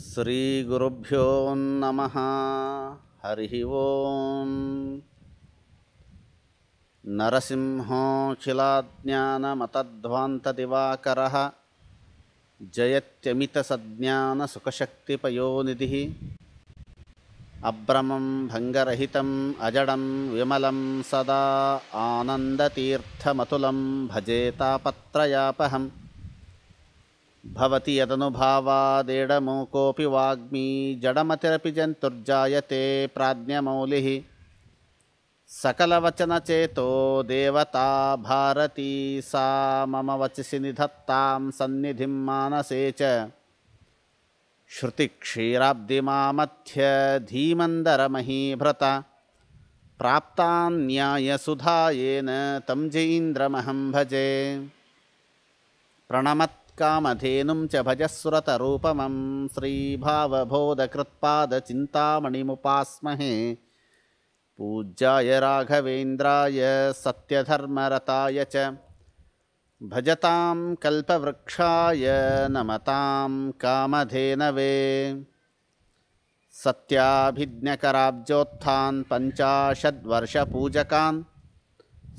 श्रीगुरुभ्यो नमः हरिः ओम् नरसिंहोऽखिलाज्ञानमतध्वान्तदिवाकरः जयत्यमितसज्ञानसुखशक्तिपयोनिधिः अभ्रमं भङ्गरहितम् अजडं विमलं सदा आनन्दतीर्थमतुलं भजेतापत्रयापहम् भवति यदनुभावादेडमूकोऽपि वाग्मी जडमतिरपि जन्तुर्जायते प्राज्ञमौलिः सकलवचनचेतो देवता भारती सा मम वचसि निधत्तां सन्निधिं मानसे च श्रुतिक्षीराब्धिमामथ्य धीमन्दरमहीभृत प्राप्तान्यायसुधायेन तं जैन्द्रमहं भजे प्रणमत् कामधेनुं च भजस्रतरूपमं श्रीभावबोधकृत्पादचिन्तामणिमुपास्महे पूज्याय राघवेन्द्राय सत्यधर्मरताय च भजतां कल्पवृक्षाय नमतां कामधेनवे सत्याभिज्ञकराब्जोत्थान् पञ्चाशद्वर्षपूजकान्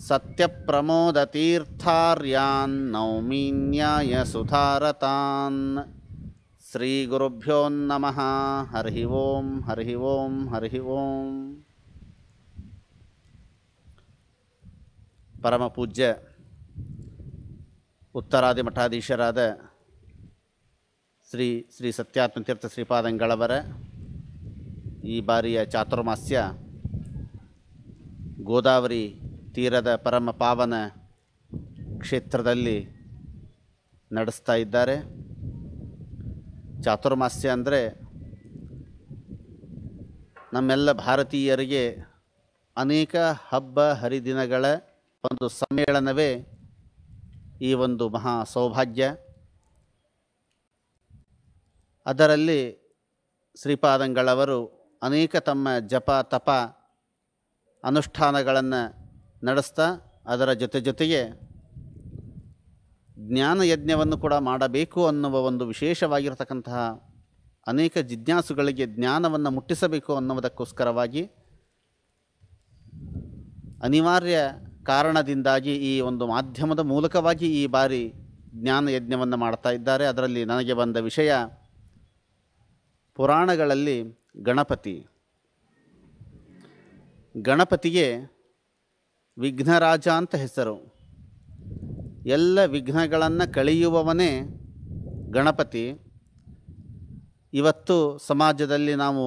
சத்யப்பிரமோதீர்த்தாரியான் நௌமி நியாயசுதாரதான் ஸ்ரீகுருப்போ நம ஹரி ஓம் ஹரி ஓம் ஹரி ஓம் பரம பூஜ்ய உத்தராதி மட்டாதீஸ்வராத ஸ்ரீ ஸ்ரீ சத்யாத்ம தீர்த்த ஸ்ரீபாதங்களவர ಈ ಬಾರಿಯ ಚಾತುರ್ಮಾಸ್ಯ ಗೋದಾವರಿ ತೀರದ ಪರಮ ಪಾವನ ಕ್ಷೇತ್ರದಲ್ಲಿ ನಡೆಸ್ತಾ ಇದ್ದಾರೆ ಚಾತುರ್ಮಾಸ್ಯ ಅಂದರೆ ನಮ್ಮೆಲ್ಲ ಭಾರತೀಯರಿಗೆ ಅನೇಕ ಹಬ್ಬ ಹರಿದಿನಗಳ ಒಂದು ಸಮ್ಮೇಳನವೇ ಈ ಒಂದು ಮಹಾ ಸೌಭಾಗ್ಯ ಅದರಲ್ಲಿ ಶ್ರೀಪಾದಂಗಳವರು ಅನೇಕ ತಮ್ಮ ಜಪ ತಪ ಅನುಷ್ಠಾನಗಳನ್ನು ನಡೆಸ್ತಾ ಅದರ ಜೊತೆ ಜೊತೆಗೆ ಜ್ಞಾನ ಯಜ್ಞವನ್ನು ಕೂಡ ಮಾಡಬೇಕು ಅನ್ನುವ ಒಂದು ವಿಶೇಷವಾಗಿರತಕ್ಕಂತಹ ಅನೇಕ ಜಿಜ್ಞಾಸುಗಳಿಗೆ ಜ್ಞಾನವನ್ನು ಮುಟ್ಟಿಸಬೇಕು ಅನ್ನುವುದಕ್ಕೋಸ್ಕರವಾಗಿ ಅನಿವಾರ್ಯ ಕಾರಣದಿಂದಾಗಿ ಈ ಒಂದು ಮಾಧ್ಯಮದ ಮೂಲಕವಾಗಿ ಈ ಬಾರಿ ಜ್ಞಾನ ಯಜ್ಞವನ್ನು ಮಾಡ್ತಾ ಇದ್ದಾರೆ ಅದರಲ್ಲಿ ನನಗೆ ಬಂದ ವಿಷಯ ಪುರಾಣಗಳಲ್ಲಿ ಗಣಪತಿ ಗಣಪತಿಗೆ ವಿಘ್ನರಾಜ ಅಂತ ಹೆಸರು ಎಲ್ಲ ವಿಘ್ನಗಳನ್ನು ಕಳೆಯುವವನೇ ಗಣಪತಿ ಇವತ್ತು ಸಮಾಜದಲ್ಲಿ ನಾವು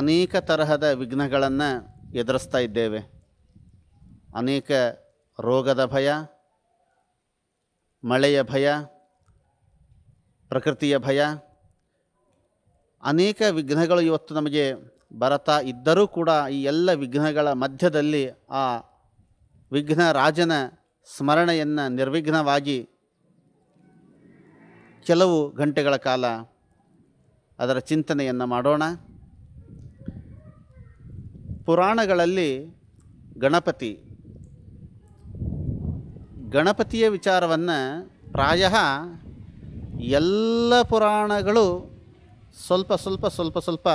ಅನೇಕ ತರಹದ ವಿಘ್ನಗಳನ್ನು ಎದುರಿಸ್ತಾ ಇದ್ದೇವೆ ಅನೇಕ ರೋಗದ ಭಯ ಮಳೆಯ ಭಯ ಪ್ರಕೃತಿಯ ಭಯ ಅನೇಕ ವಿಘ್ನಗಳು ಇವತ್ತು ನಮಗೆ ಬರತಾ ಇದ್ದರೂ ಕೂಡ ಈ ಎಲ್ಲ ವಿಘ್ನಗಳ ಮಧ್ಯದಲ್ಲಿ ಆ ವಿಘ್ನ ರಾಜನ ಸ್ಮರಣೆಯನ್ನು ನಿರ್ವಿಘ್ನವಾಗಿ ಕೆಲವು ಗಂಟೆಗಳ ಕಾಲ ಅದರ ಚಿಂತನೆಯನ್ನು ಮಾಡೋಣ ಪುರಾಣಗಳಲ್ಲಿ ಗಣಪತಿ ಗಣಪತಿಯ ವಿಚಾರವನ್ನು ಪ್ರಾಯ ಎಲ್ಲ ಪುರಾಣಗಳು ಸ್ವಲ್ಪ ಸ್ವಲ್ಪ ಸ್ವಲ್ಪ ಸ್ವಲ್ಪ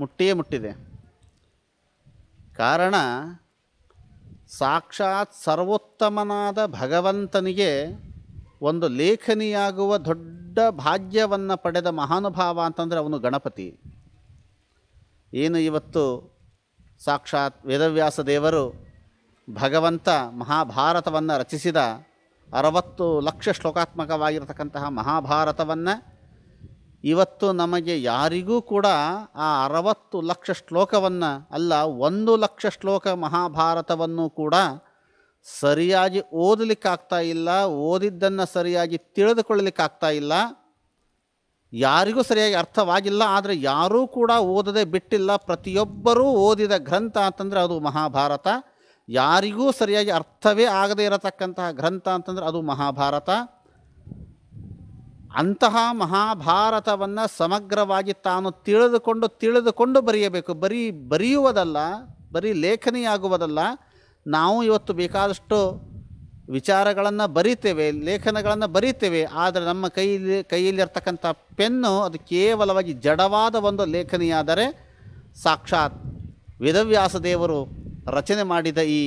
ಮುಟ್ಟಿಯೇ ಮುಟ್ಟಿದೆ ಕಾರಣ ಸಾಕ್ಷಾತ್ ಸರ್ವೋತ್ತಮನಾದ ಭಗವಂತನಿಗೆ ಒಂದು ಲೇಖನಿಯಾಗುವ ದೊಡ್ಡ ಭಾಗ್ಯವನ್ನು ಪಡೆದ ಮಹಾನುಭಾವ ಅಂತಂದರೆ ಅವನು ಗಣಪತಿ ಏನು ಇವತ್ತು ಸಾಕ್ಷಾತ್ ವೇದವ್ಯಾಸ ದೇವರು ಭಗವಂತ ಮಹಾಭಾರತವನ್ನು ರಚಿಸಿದ ಅರವತ್ತು ಲಕ್ಷ ಶ್ಲೋಕಾತ್ಮಕವಾಗಿರತಕ್ಕಂತಹ ಮಹಾಭಾರತವನ್ನು ಇವತ್ತು ನಮಗೆ ಯಾರಿಗೂ ಕೂಡ ಆ ಅರವತ್ತು ಲಕ್ಷ ಶ್ಲೋಕವನ್ನು ಅಲ್ಲ ಒಂದು ಲಕ್ಷ ಶ್ಲೋಕ ಮಹಾಭಾರತವನ್ನು ಕೂಡ ಸರಿಯಾಗಿ ಓದಲಿಕ್ಕಾಗ್ತಾ ಇಲ್ಲ ಓದಿದ್ದನ್ನು ಸರಿಯಾಗಿ ತಿಳಿದುಕೊಳ್ಳಲಿಕ್ಕಾಗ್ತಾ ಇಲ್ಲ ಯಾರಿಗೂ ಸರಿಯಾಗಿ ಅರ್ಥವಾಗಿಲ್ಲ ಆದರೆ ಯಾರೂ ಕೂಡ ಓದದೆ ಬಿಟ್ಟಿಲ್ಲ ಪ್ರತಿಯೊಬ್ಬರೂ ಓದಿದ ಗ್ರಂಥ ಅಂತಂದರೆ ಅದು ಮಹಾಭಾರತ ಯಾರಿಗೂ ಸರಿಯಾಗಿ ಅರ್ಥವೇ ಆಗದೇ ಇರತಕ್ಕಂತಹ ಗ್ರಂಥ ಅಂತಂದರೆ ಅದು ಮಹಾಭಾರತ ಅಂತಹ ಮಹಾಭಾರತವನ್ನು ಸಮಗ್ರವಾಗಿ ತಾನು ತಿಳಿದುಕೊಂಡು ತಿಳಿದುಕೊಂಡು ಬರೆಯಬೇಕು ಬರೀ ಬರೆಯುವುದಲ್ಲ ಬರೀ ಲೇಖನಿಯಾಗುವುದಲ್ಲ ನಾವು ಇವತ್ತು ಬೇಕಾದಷ್ಟು ವಿಚಾರಗಳನ್ನು ಬರಿತೇವೆ ಲೇಖನಗಳನ್ನು ಬರಿತೇವೆ ಆದರೆ ನಮ್ಮ ಕೈಯಲ್ಲಿ ಕೈಯಲ್ಲಿರ್ತಕ್ಕಂಥ ಪೆನ್ನು ಅದು ಕೇವಲವಾಗಿ ಜಡವಾದ ಒಂದು ಲೇಖನಿಯಾದರೆ ಸಾಕ್ಷಾತ್ ವೇದವ್ಯಾಸ ದೇವರು ರಚನೆ ಮಾಡಿದ ಈ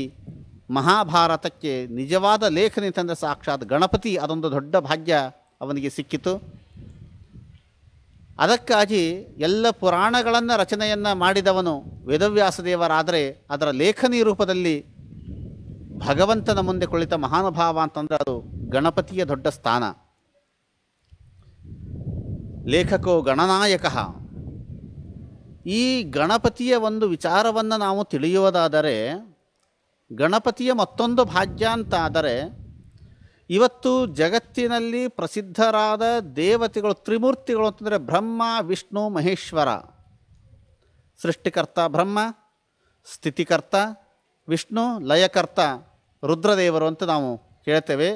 ಮಹಾಭಾರತಕ್ಕೆ ನಿಜವಾದ ಲೇಖನಿ ತಂದರೆ ಸಾಕ್ಷಾತ್ ಗಣಪತಿ ಅದೊಂದು ದೊಡ್ಡ ಭಾಗ್ಯ ಅವನಿಗೆ ಸಿಕ್ಕಿತು ಅದಕ್ಕಾಗಿ ಎಲ್ಲ ಪುರಾಣಗಳನ್ನು ರಚನೆಯನ್ನು ಮಾಡಿದವನು ವೇದವ್ಯಾಸದೇವರಾದರೆ ಅದರ ಲೇಖನಿ ರೂಪದಲ್ಲಿ ಭಗವಂತನ ಮುಂದೆ ಕುಳಿತ ಮಹಾನುಭಾವ ಅಂತಂದರೆ ಅದು ಗಣಪತಿಯ ದೊಡ್ಡ ಸ್ಥಾನ ಲೇಖಕೋ ಗಣನಾಯಕ ಈ ಗಣಪತಿಯ ಒಂದು ವಿಚಾರವನ್ನು ನಾವು ತಿಳಿಯುವುದಾದರೆ ಗಣಪತಿಯ ಮತ್ತೊಂದು ಭಾಗ್ಯ ಅಂತ ಆದರೆ ಇವತ್ತು ಜಗತ್ತಿನಲ್ಲಿ ಪ್ರಸಿದ್ಧರಾದ ದೇವತೆಗಳು ತ್ರಿಮೂರ್ತಿಗಳು ಅಂತಂದರೆ ಬ್ರಹ್ಮ ವಿಷ್ಣು ಮಹೇಶ್ವರ ಸೃಷ್ಟಿಕರ್ತ ಬ್ರಹ್ಮ ಸ್ಥಿತಿಕರ್ತ ವಿಷ್ಣು ಲಯಕರ್ತ ರುದ್ರದೇವರು ಅಂತ ನಾವು ಹೇಳ್ತೇವೆ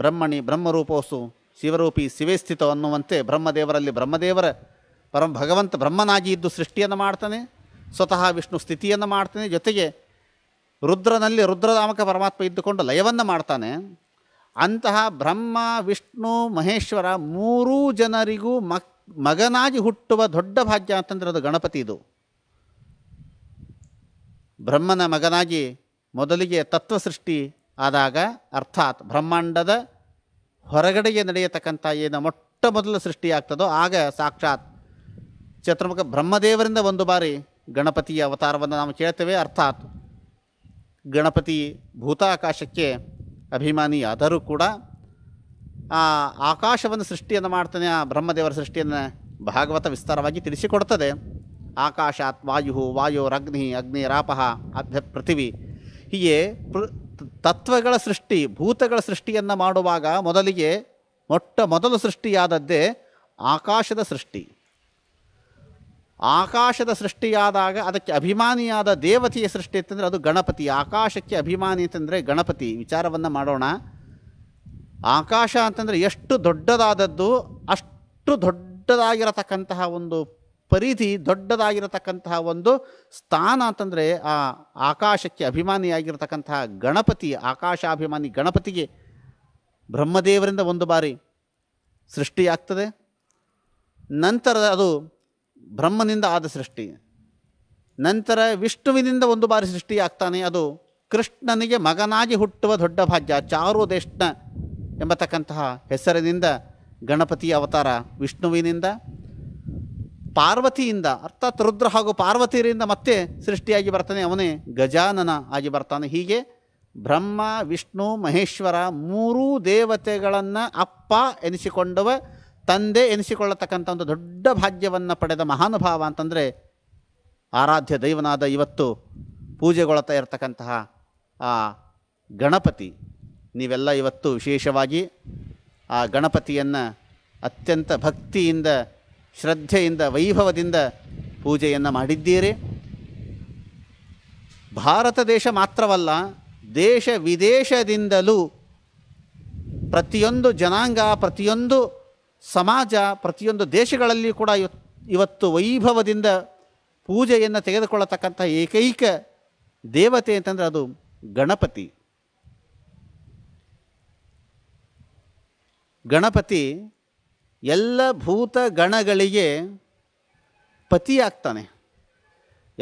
ಬ್ರಹ್ಮಣಿ ಬ್ರಹ್ಮರೂಪೋಸು ಶಿವರೂಪಿ ಶಿವೇ ಸ್ಥಿತ ಅನ್ನುವಂತೆ ಬ್ರಹ್ಮದೇವರಲ್ಲಿ ಬ್ರಹ್ಮದೇವರ ಪರಮ ಭಗವಂತ ಬ್ರಹ್ಮನಾಗಿ ಇದ್ದು ಸೃಷ್ಟಿಯನ್ನು ಮಾಡ್ತಾನೆ ಸ್ವತಃ ವಿಷ್ಣು ಸ್ಥಿತಿಯನ್ನು ಮಾಡ್ತಾನೆ ಜೊತೆಗೆ ರುದ್ರನಲ್ಲಿ ರುದ್ರನಾಮಕ ಪರಮಾತ್ಮ ಇದ್ದುಕೊಂಡು ಲಯವನ್ನು ಮಾಡ್ತಾನೆ ಅಂತಹ ಬ್ರಹ್ಮ ವಿಷ್ಣು ಮಹೇಶ್ವರ ಮೂರೂ ಜನರಿಗೂ ಮಕ್ ಮಗನಾಗಿ ಹುಟ್ಟುವ ದೊಡ್ಡ ಭಾಗ್ಯ ಅಂತಂದ್ರೆ ಅದು ಗಣಪತಿ ಇದು ಬ್ರಹ್ಮನ ಮಗನಾಗಿ ಮೊದಲಿಗೆ ತತ್ವ ಸೃಷ್ಟಿ ಆದಾಗ ಅರ್ಥಾತ್ ಬ್ರಹ್ಮಾಂಡದ ಹೊರಗಡೆಗೆ ನಡೆಯತಕ್ಕಂಥ ಏನು ಮೊಟ್ಟ ಮೊದಲು ಸೃಷ್ಟಿಯಾಗ್ತದೋ ಆಗ ಸಾಕ್ಷಾತ್ ಚತುರ್ಮುಖ ಬ್ರಹ್ಮದೇವರಿಂದ ಒಂದು ಬಾರಿ ಗಣಪತಿಯ ಅವತಾರವನ್ನು ನಾವು ಕೇಳ್ತೇವೆ ಅರ್ಥಾತ್ ಗಣಪತಿ ಭೂತಾಕಾಶಕ್ಕೆ ಅಭಿಮಾನಿಯಾದರೂ ಕೂಡ ಆ ಆಕಾಶವನ್ನು ಸೃಷ್ಟಿಯನ್ನು ಮಾಡ್ತಾನೆ ಆ ಬ್ರಹ್ಮದೇವರ ಸೃಷ್ಟಿಯನ್ನು ಭಾಗವತ ವಿಸ್ತಾರವಾಗಿ ತಿಳಿಸಿಕೊಡ್ತದೆ ಆಕಾಶ ವಾಯು ರಗ್ನಿ ಅಗ್ನಿ ರಾಪಹ ಅಭ್ಯ ಪೃಥಿವಿ ಹೀಗೆ ಪೃ ತತ್ವಗಳ ಸೃಷ್ಟಿ ಭೂತಗಳ ಸೃಷ್ಟಿಯನ್ನು ಮಾಡುವಾಗ ಮೊದಲಿಗೆ ಮೊಟ್ಟ ಮೊದಲು ಸೃಷ್ಟಿಯಾದದ್ದೇ ಆಕಾಶದ ಸೃಷ್ಟಿ ಆಕಾಶದ ಸೃಷ್ಟಿಯಾದಾಗ ಅದಕ್ಕೆ ಅಭಿಮಾನಿಯಾದ ದೇವತೆಯ ಸೃಷ್ಟಿ ಅಂತಂದರೆ ಅದು ಗಣಪತಿ ಆಕಾಶಕ್ಕೆ ಅಭಿಮಾನಿ ಅಂತಂದರೆ ಗಣಪತಿ ವಿಚಾರವನ್ನು ಮಾಡೋಣ ಆಕಾಶ ಅಂತಂದರೆ ಎಷ್ಟು ದೊಡ್ಡದಾದದ್ದು ಅಷ್ಟು ದೊಡ್ಡದಾಗಿರತಕ್ಕಂತಹ ಒಂದು ಪರಿಧಿ ದೊಡ್ಡದಾಗಿರತಕ್ಕಂತಹ ಒಂದು ಸ್ಥಾನ ಅಂತಂದರೆ ಆ ಆಕಾಶಕ್ಕೆ ಅಭಿಮಾನಿಯಾಗಿರತಕ್ಕಂತಹ ಗಣಪತಿ ಆಕಾಶಾಭಿಮಾನಿ ಗಣಪತಿಗೆ ಬ್ರಹ್ಮದೇವರಿಂದ ಒಂದು ಬಾರಿ ಸೃಷ್ಟಿಯಾಗ್ತದೆ ನಂತರ ಅದು ಬ್ರಹ್ಮನಿಂದ ಆದ ಸೃಷ್ಟಿ ನಂತರ ವಿಷ್ಣುವಿನಿಂದ ಒಂದು ಬಾರಿ ಸೃಷ್ಟಿಯಾಗ್ತಾನೆ ಅದು ಕೃಷ್ಣನಿಗೆ ಮಗನಾಗಿ ಹುಟ್ಟುವ ದೊಡ್ಡ ಭಾಗ್ಯ ಚಾರುದೇಶ್ನ ಎಂಬತಕ್ಕಂತಹ ಹೆಸರಿನಿಂದ ಗಣಪತಿ ಅವತಾರ ವಿಷ್ಣುವಿನಿಂದ ಪಾರ್ವತಿಯಿಂದ ಅರ್ಥಾತ್ ರುದ್ರ ಹಾಗೂ ಪಾರ್ವತಿಯರಿಂದ ಮತ್ತೆ ಸೃಷ್ಟಿಯಾಗಿ ಬರ್ತಾನೆ ಅವನೇ ಗಜಾನನ ಆಗಿ ಬರ್ತಾನೆ ಹೀಗೆ ಬ್ರಹ್ಮ ವಿಷ್ಣು ಮಹೇಶ್ವರ ಮೂರೂ ದೇವತೆಗಳನ್ನು ಅಪ್ಪ ಎನಿಸಿಕೊಂಡವ ತಂದೆ ಎನಿಸಿಕೊಳ್ಳತಕ್ಕಂಥ ಒಂದು ದೊಡ್ಡ ಭಾಗ್ಯವನ್ನು ಪಡೆದ ಮಹಾನುಭಾವ ಅಂತಂದರೆ ಆರಾಧ್ಯ ದೈವನಾದ ಇವತ್ತು ಪೂಜೆಗೊಳ್ತಾ ಇರತಕ್ಕಂತಹ ಆ ಗಣಪತಿ ನೀವೆಲ್ಲ ಇವತ್ತು ವಿಶೇಷವಾಗಿ ಆ ಗಣಪತಿಯನ್ನು ಅತ್ಯಂತ ಭಕ್ತಿಯಿಂದ ಶ್ರದ್ಧೆಯಿಂದ ವೈಭವದಿಂದ ಪೂಜೆಯನ್ನು ಮಾಡಿದ್ದೀರಿ ಭಾರತ ದೇಶ ಮಾತ್ರವಲ್ಲ ದೇಶ ವಿದೇಶದಿಂದಲೂ ಪ್ರತಿಯೊಂದು ಜನಾಂಗ ಪ್ರತಿಯೊಂದು ಸಮಾಜ ಪ್ರತಿಯೊಂದು ದೇಶಗಳಲ್ಲಿ ಕೂಡ ಇವತ್ತು ವೈಭವದಿಂದ ಪೂಜೆಯನ್ನು ತೆಗೆದುಕೊಳ್ಳತಕ್ಕಂಥ ಏಕೈಕ ದೇವತೆ ಅಂತಂದರೆ ಅದು ಗಣಪತಿ ಗಣಪತಿ ಎಲ್ಲ ಭೂತ ಗಣಗಳಿಗೆ ಪತಿಯಾಗ್ತಾನೆ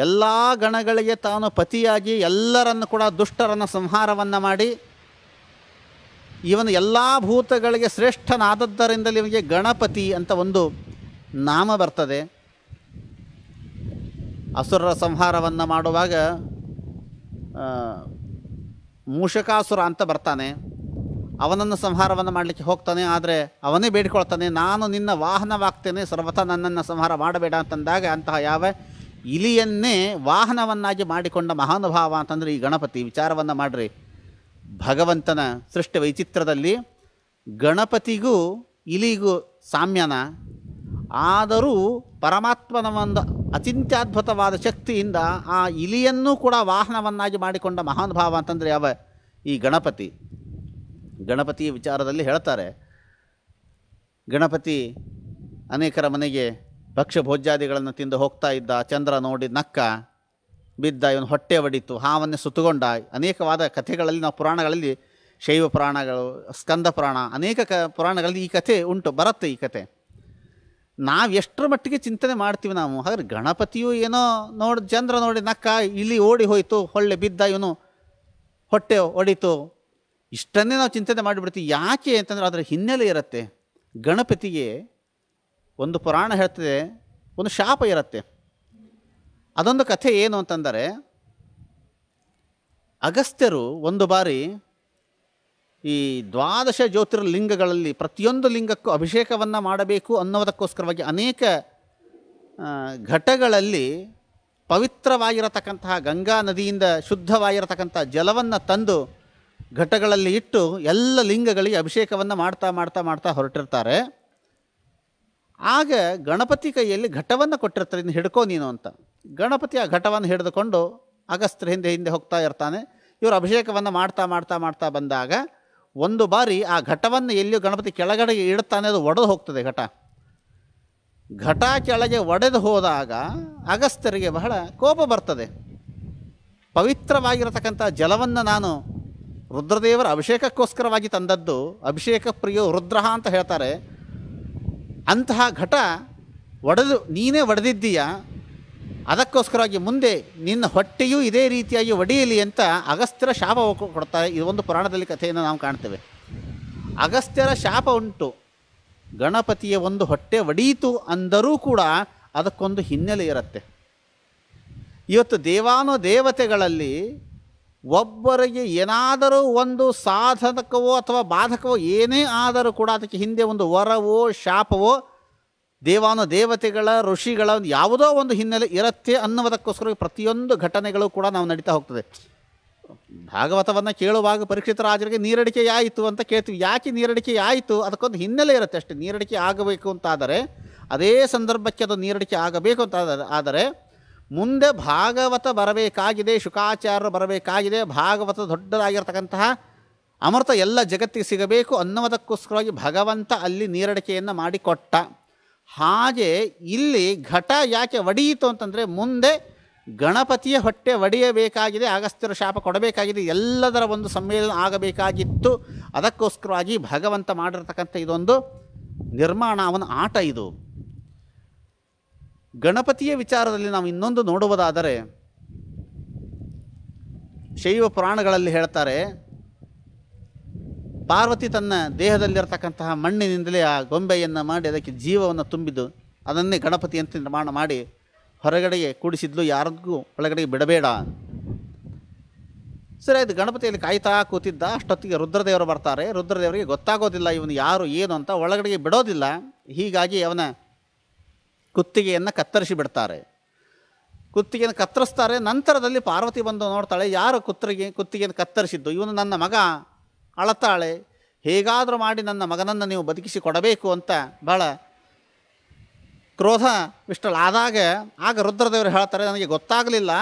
ಎಲ್ಲ ಗಣಗಳಿಗೆ ತಾನು ಪತಿಯಾಗಿ ಎಲ್ಲರನ್ನು ಕೂಡ ದುಷ್ಟರನ್ನು ಸಂಹಾರವನ್ನು ಮಾಡಿ ಇವನು ಎಲ್ಲ ಭೂತಗಳಿಗೆ ಶ್ರೇಷ್ಠನಾದದ್ದರಿಂದಲೇ ಇವನಿಗೆ ಗಣಪತಿ ಅಂತ ಒಂದು ನಾಮ ಬರ್ತದೆ ಅಸುರರ ಸಂಹಾರವನ್ನು ಮಾಡುವಾಗ ಮೂಷಕಾಸುರ ಅಂತ ಬರ್ತಾನೆ ಅವನನ್ನು ಸಂಹಾರವನ್ನು ಮಾಡಲಿಕ್ಕೆ ಹೋಗ್ತಾನೆ ಆದರೆ ಅವನೇ ಬೇಡಿಕೊಳ್ತಾನೆ ನಾನು ನಿನ್ನ ವಾಹನವಾಗ್ತೇನೆ ಸರ್ವಥ ನನ್ನನ್ನು ಸಂಹಾರ ಮಾಡಬೇಡ ಅಂತಂದಾಗ ಅಂತಹ ಯಾವ ಇಲಿಯನ್ನೇ ವಾಹನವನ್ನಾಗಿ ಮಾಡಿಕೊಂಡ ಮಹಾನುಭಾವ ಅಂತಂದರೆ ಈ ಗಣಪತಿ ವಿಚಾರವನ್ನು ಮಾಡಿರಿ ಭಗವಂತನ ಸೃಷ್ಟಿ ವೈಚಿತ್ರದಲ್ಲಿ ಗಣಪತಿಗೂ ಇಲಿಗೂ ಸಾಮ್ಯನ ಆದರೂ ಪರಮಾತ್ಮನ ಒಂದು ಅಚಿಂತ್ಯಾದ್ಭುತವಾದ ಶಕ್ತಿಯಿಂದ ಆ ಇಲಿಯನ್ನು ಕೂಡ ವಾಹನವನ್ನಾಗಿ ಮಾಡಿಕೊಂಡ ಮಹಾನುಭಾವ ಅಂತಂದರೆ ಯಾವ ಈ ಗಣಪತಿ ಗಣಪತಿಯ ವಿಚಾರದಲ್ಲಿ ಹೇಳ್ತಾರೆ ಗಣಪತಿ ಅನೇಕರ ಮನೆಗೆ ಭಕ್ಷ್ಯ ಭೋಜ್ಯಾದಿಗಳನ್ನು ತಿಂದು ಹೋಗ್ತಾ ಇದ್ದ ಚಂದ್ರ ನೋಡಿ ನಕ್ಕ ಬಿದ್ದ ಇವನು ಹೊಟ್ಟೆ ಒಡಿತು ಹಾವನ್ನು ಸುತ್ತುಗೊಂಡ ಅನೇಕವಾದ ಕಥೆಗಳಲ್ಲಿ ನಾವು ಪುರಾಣಗಳಲ್ಲಿ ಶೈವ ಪುರಾಣಗಳು ಸ್ಕಂದ ಪುರಾಣ ಅನೇಕ ಕ ಪುರಾಣಗಳಲ್ಲಿ ಈ ಕಥೆ ಉಂಟು ಬರುತ್ತೆ ಈ ಕಥೆ ನಾವು ಎಷ್ಟರ ಮಟ್ಟಿಗೆ ಚಿಂತನೆ ಮಾಡ್ತೀವಿ ನಾವು ಹಾಗಾದ್ರೆ ಗಣಪತಿಯು ಏನೋ ನೋಡಿ ಚಂದ್ರ ನೋಡಿ ನಕ್ಕ ಇಲ್ಲಿ ಓಡಿ ಹೋಯಿತು ಹೊಳ್ಳೆ ಬಿದ್ದ ಇವನು ಹೊಟ್ಟೆ ಒಡಿತು ಇಷ್ಟನ್ನೇ ನಾವು ಚಿಂತನೆ ಮಾಡಿಬಿಡ್ತೀವಿ ಯಾಕೆ ಅಂತಂದರೆ ಅದರ ಹಿನ್ನೆಲೆ ಇರುತ್ತೆ ಗಣಪತಿಗೆ ಒಂದು ಪುರಾಣ ಹೇಳ್ತದೆ ಒಂದು ಶಾಪ ಇರುತ್ತೆ ಅದೊಂದು ಕಥೆ ಏನು ಅಂತಂದರೆ ಅಗಸ್ತ್ಯರು ಒಂದು ಬಾರಿ ಈ ದ್ವಾದಶ ಜ್ಯೋತಿರ್ಲಿಂಗಗಳಲ್ಲಿ ಪ್ರತಿಯೊಂದು ಲಿಂಗಕ್ಕೂ ಅಭಿಷೇಕವನ್ನು ಮಾಡಬೇಕು ಅನ್ನೋದಕ್ಕೋಸ್ಕರವಾಗಿ ಅನೇಕ ಘಟಗಳಲ್ಲಿ ಪವಿತ್ರವಾಗಿರತಕ್ಕಂತಹ ಗಂಗಾ ನದಿಯಿಂದ ಶುದ್ಧವಾಗಿರತಕ್ಕಂಥ ಜಲವನ್ನು ತಂದು ಘಟಗಳಲ್ಲಿ ಇಟ್ಟು ಎಲ್ಲ ಲಿಂಗಗಳಿಗೆ ಅಭಿಷೇಕವನ್ನು ಮಾಡ್ತಾ ಮಾಡ್ತಾ ಮಾಡ್ತಾ ಹೊರಟಿರ್ತಾರೆ ಆಗ ಗಣಪತಿ ಕೈಯಲ್ಲಿ ಘಟವನ್ನು ಕೊಟ್ಟಿರ್ತಾರೆ ಇನ್ನು ಹಿಡ್ಕೋ ನೀನು ಅಂತ ಗಣಪತಿಯ ಘಟವನ್ನು ಹಿಡಿದುಕೊಂಡು ಅಗಸ್ತ್ರ ಹಿಂದೆ ಹಿಂದೆ ಹೋಗ್ತಾ ಇರ್ತಾನೆ ಇವರು ಅಭಿಷೇಕವನ್ನು ಮಾಡ್ತಾ ಮಾಡ್ತಾ ಮಾಡ್ತಾ ಬಂದಾಗ ಒಂದು ಬಾರಿ ಆ ಘಟವನ್ನು ಎಲ್ಲಿಯೂ ಗಣಪತಿ ಕೆಳಗಡೆ ಇಡ್ತಾನೆ ಅದು ಒಡೆದು ಹೋಗ್ತದೆ ಘಟ ಘಟ ಕೆಳಗೆ ಒಡೆದು ಹೋದಾಗ ಅಗಸ್ತ್ಯರಿಗೆ ಬಹಳ ಕೋಪ ಬರ್ತದೆ ಪವಿತ್ರವಾಗಿರತಕ್ಕಂಥ ಜಲವನ್ನು ನಾನು ರುದ್ರದೇವರ ಅಭಿಷೇಕಕ್ಕೋಸ್ಕರವಾಗಿ ತಂದದ್ದು ಅಭಿಷೇಕ ಪ್ರಿಯೋ ರುದ್ರ ಅಂತ ಹೇಳ್ತಾರೆ ಅಂತಹ ಘಟ ಒಡೆದು ನೀನೇ ಒಡೆದಿದ್ದೀಯಾ ಅದಕ್ಕೋಸ್ಕರವಾಗಿ ಮುಂದೆ ನಿನ್ನ ಹೊಟ್ಟೆಯೂ ಇದೇ ರೀತಿಯಾಗಿ ಒಡೆಯಲಿ ಅಂತ ಅಗಸ್ತ್ಯರ ಶಾಪ ಕೊಡ್ತಾರೆ ಒಂದು ಪುರಾಣದಲ್ಲಿ ಕಥೆಯನ್ನು ನಾವು ಕಾಣ್ತೇವೆ ಅಗಸ್ತ್ಯರ ಶಾಪ ಉಂಟು ಗಣಪತಿಯ ಒಂದು ಹೊಟ್ಟೆ ಒಡೆಯಿತು ಅಂದರೂ ಕೂಡ ಅದಕ್ಕೊಂದು ಹಿನ್ನೆಲೆ ಇರುತ್ತೆ ಇವತ್ತು ದೇವಾನು ದೇವತೆಗಳಲ್ಲಿ ಒಬ್ಬರಿಗೆ ಏನಾದರೂ ಒಂದು ಸಾಧಕವೋ ಅಥವಾ ಬಾಧಕವೋ ಏನೇ ಆದರೂ ಕೂಡ ಅದಕ್ಕೆ ಹಿಂದೆ ಒಂದು ವರವೋ ಶಾಪವೋ ದೇವಾನು ದೇವತೆಗಳ ಋಷಿಗಳ ಯಾವುದೋ ಒಂದು ಹಿನ್ನೆಲೆ ಇರುತ್ತೆ ಅನ್ನುವುದಕ್ಕೋಸ್ಕರ ಪ್ರತಿಯೊಂದು ಘಟನೆಗಳು ಕೂಡ ನಾವು ನಡೀತಾ ಹೋಗ್ತದೆ ಭಾಗವತವನ್ನು ಕೇಳುವಾಗ ರಾಜರಿಗೆ ನೀರಡಿಕೆ ಆಯಿತು ಅಂತ ಕೇಳ್ತೀವಿ ಯಾಕೆ ನೀರಡಿಕೆ ಆಯಿತು ಅದಕ್ಕೊಂದು ಹಿನ್ನೆಲೆ ಇರುತ್ತೆ ಅಷ್ಟೇ ನೀರಡಿಕೆ ಆಗಬೇಕು ಅಂತಾದರೆ ಅದೇ ಸಂದರ್ಭಕ್ಕೆ ಅದು ನೀರಡಿಕೆ ಆಗಬೇಕು ಅಂತ ಆದರೆ ಮುಂದೆ ಭಾಗವತ ಬರಬೇಕಾಗಿದೆ ಶುಕಾಚಾರ್ಯರು ಬರಬೇಕಾಗಿದೆ ಭಾಗವತ ದೊಡ್ಡದಾಗಿರ್ತಕ್ಕಂತಹ ಅಮೃತ ಎಲ್ಲ ಜಗತ್ತಿಗೆ ಸಿಗಬೇಕು ಅನ್ನೋದಕ್ಕೋಸ್ಕರವಾಗಿ ಭಗವಂತ ಅಲ್ಲಿ ನೀರಡಿಕೆಯನ್ನು ಮಾಡಿಕೊಟ್ಟ ಹಾಗೆ ಇಲ್ಲಿ ಘಟ ಯಾಕೆ ಒಡೆಯಿತು ಅಂತಂದರೆ ಮುಂದೆ ಗಣಪತಿಯ ಹೊಟ್ಟೆ ಒಡೆಯಬೇಕಾಗಿದೆ ಅಗಸ್ತ್ಯರ ಶಾಪ ಕೊಡಬೇಕಾಗಿದೆ ಎಲ್ಲದರ ಒಂದು ಸಮ್ಮೇಳನ ಆಗಬೇಕಾಗಿತ್ತು ಅದಕ್ಕೋಸ್ಕರವಾಗಿ ಭಗವಂತ ಮಾಡಿರ್ತಕ್ಕಂಥ ಇದೊಂದು ನಿರ್ಮಾಣ ಅವನ ಆಟ ಇದು ಗಣಪತಿಯ ವಿಚಾರದಲ್ಲಿ ನಾವು ಇನ್ನೊಂದು ನೋಡುವುದಾದರೆ ಶೈವ ಪುರಾಣಗಳಲ್ಲಿ ಹೇಳ್ತಾರೆ ಪಾರ್ವತಿ ತನ್ನ ದೇಹದಲ್ಲಿರತಕ್ಕಂತಹ ಮಣ್ಣಿನಿಂದಲೇ ಆ ಗೊಂಬೆಯನ್ನು ಮಾಡಿ ಅದಕ್ಕೆ ಜೀವವನ್ನು ತುಂಬಿದ್ದು ಅದನ್ನೇ ಗಣಪತಿಯಂತೆ ನಿರ್ಮಾಣ ಮಾಡಿ ಹೊರಗಡೆಗೆ ಕೂಡಿಸಿದ್ಲು ಯಾರಿಗೂ ಒಳಗಡೆಗೆ ಬಿಡಬೇಡ ಸರಿ ಆಯಿತು ಗಣಪತಿಯಲ್ಲಿ ಕಾಯ್ತಾ ಕೂತಿದ್ದ ಅಷ್ಟೊತ್ತಿಗೆ ರುದ್ರದೇವರು ಬರ್ತಾರೆ ರುದ್ರದೇವರಿಗೆ ಗೊತ್ತಾಗೋದಿಲ್ಲ ಇವನು ಯಾರು ಏನು ಅಂತ ಒಳಗಡೆಗೆ ಬಿಡೋದಿಲ್ಲ ಹೀಗಾಗಿ ಅವನ ಕುತ್ತಿಗೆಯನ್ನು ಕತ್ತರಿಸಿ ಬಿಡ್ತಾರೆ ಕುತ್ತಿಗೆಯನ್ನು ಕತ್ತರಿಸ್ತಾರೆ ನಂತರದಲ್ಲಿ ಪಾರ್ವತಿ ಬಂದು ನೋಡ್ತಾಳೆ ಯಾರು ಕುತ್ತಿಗೆ ಕುತ್ತಿಗೆಯನ್ನು ಕತ್ತರಿಸಿದ್ದು ಇವನು ನನ್ನ ಮಗ ಅಳತಾಳೆ ಹೇಗಾದರೂ ಮಾಡಿ ನನ್ನ ಮಗನನ್ನು ನೀವು ಬದುಕಿಸಿ ಕೊಡಬೇಕು ಅಂತ ಬಹಳ ಕ್ರೋಧ ಆದಾಗ ಆಗ ರುದ್ರದೇವರು ಹೇಳ್ತಾರೆ ನನಗೆ ಗೊತ್ತಾಗಲಿಲ್ಲ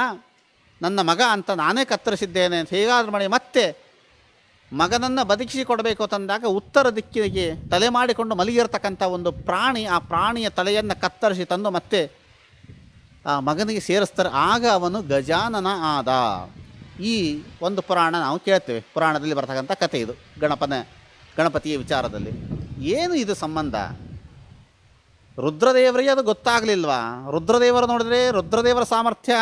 ನನ್ನ ಮಗ ಅಂತ ನಾನೇ ಕತ್ತರಿಸಿದ್ದೇನೆ ಅಂತ ಹೇಗಾದರೂ ಮಾಡಿ ಮತ್ತೆ ಮಗನನ್ನು ಬದುಕಿಸಿ ಕೊಡಬೇಕು ತಂದಾಗ ಉತ್ತರ ದಿಕ್ಕಿಗೆ ತಲೆ ಮಾಡಿಕೊಂಡು ಮಲಗಿರ್ತಕ್ಕಂಥ ಒಂದು ಪ್ರಾಣಿ ಆ ಪ್ರಾಣಿಯ ತಲೆಯನ್ನು ಕತ್ತರಿಸಿ ತಂದು ಮತ್ತೆ ಆ ಮಗನಿಗೆ ಸೇರಿಸ್ತಾರೆ ಆಗ ಅವನು ಗಜಾನನ ಆದ ಈ ಒಂದು ಪುರಾಣ ನಾವು ಕೇಳ್ತೇವೆ ಪುರಾಣದಲ್ಲಿ ಬರ್ತಕ್ಕಂಥ ಕಥೆ ಇದು ಗಣಪನ ಗಣಪತಿಯ ವಿಚಾರದಲ್ಲಿ ಏನು ಇದು ಸಂಬಂಧ ರುದ್ರದೇವರಿಗೆ ಅದು ಗೊತ್ತಾಗಲಿಲ್ವಾ ರುದ್ರದೇವರು ನೋಡಿದರೆ ರುದ್ರದೇವರ ಸಾಮರ್ಥ್ಯ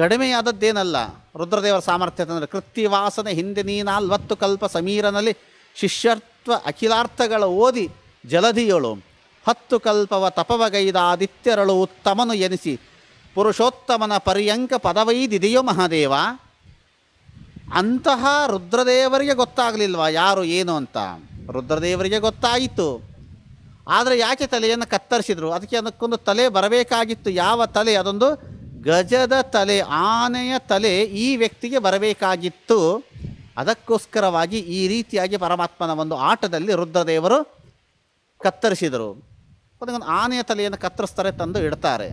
ಕಡಿಮೆಯಾದದ್ದೇನಲ್ಲ ರುದ್ರದೇವರ ಸಾಮರ್ಥ್ಯ ಅಂತಂದರೆ ಕೃತ್ಯವಾಸನೆ ಹಿಂದೆ ನೀನಾಲ್ವತ್ತು ಕಲ್ಪ ಸಮೀರನಲ್ಲಿ ಶಿಷ್ಯತ್ವ ಅಖಿಲಾರ್ಥಗಳ ಓದಿ ಜಲಧಿಯಳು ಹತ್ತು ಕಲ್ಪವ ತಪವಗೈದ ಆದಿತ್ಯರಳು ಉತ್ತಮನು ಎನಿಸಿ ಪುರುಷೋತ್ತಮನ ಪರ್ಯಂಕ ಪದವೈದಿದೆಯೋ ಮಹಾದೇವ ಅಂತಹ ರುದ್ರದೇವರಿಗೆ ಗೊತ್ತಾಗಲಿಲ್ವ ಯಾರು ಏನು ಅಂತ ರುದ್ರದೇವರಿಗೆ ಗೊತ್ತಾಯಿತು ಆದರೆ ಯಾಕೆ ತಲೆಯನ್ನು ಕತ್ತರಿಸಿದರು ಅದಕ್ಕೆ ಅದಕ್ಕೊಂದು ತಲೆ ಬರಬೇಕಾಗಿತ್ತು ಯಾವ ತಲೆ ಅದೊಂದು ಗಜದ ತಲೆ ಆನೆಯ ತಲೆ ಈ ವ್ಯಕ್ತಿಗೆ ಬರಬೇಕಾಗಿತ್ತು ಅದಕ್ಕೋಸ್ಕರವಾಗಿ ಈ ರೀತಿಯಾಗಿ ಪರಮಾತ್ಮನ ಒಂದು ಆಟದಲ್ಲಿ ರುದ್ರದೇವರು ಕತ್ತರಿಸಿದರು ಅದಕ್ಕೊಂದು ಆನೆಯ ತಲೆಯನ್ನು ಕತ್ತರಿಸ್ತಾರೆ ತಂದು ಇಡ್ತಾರೆ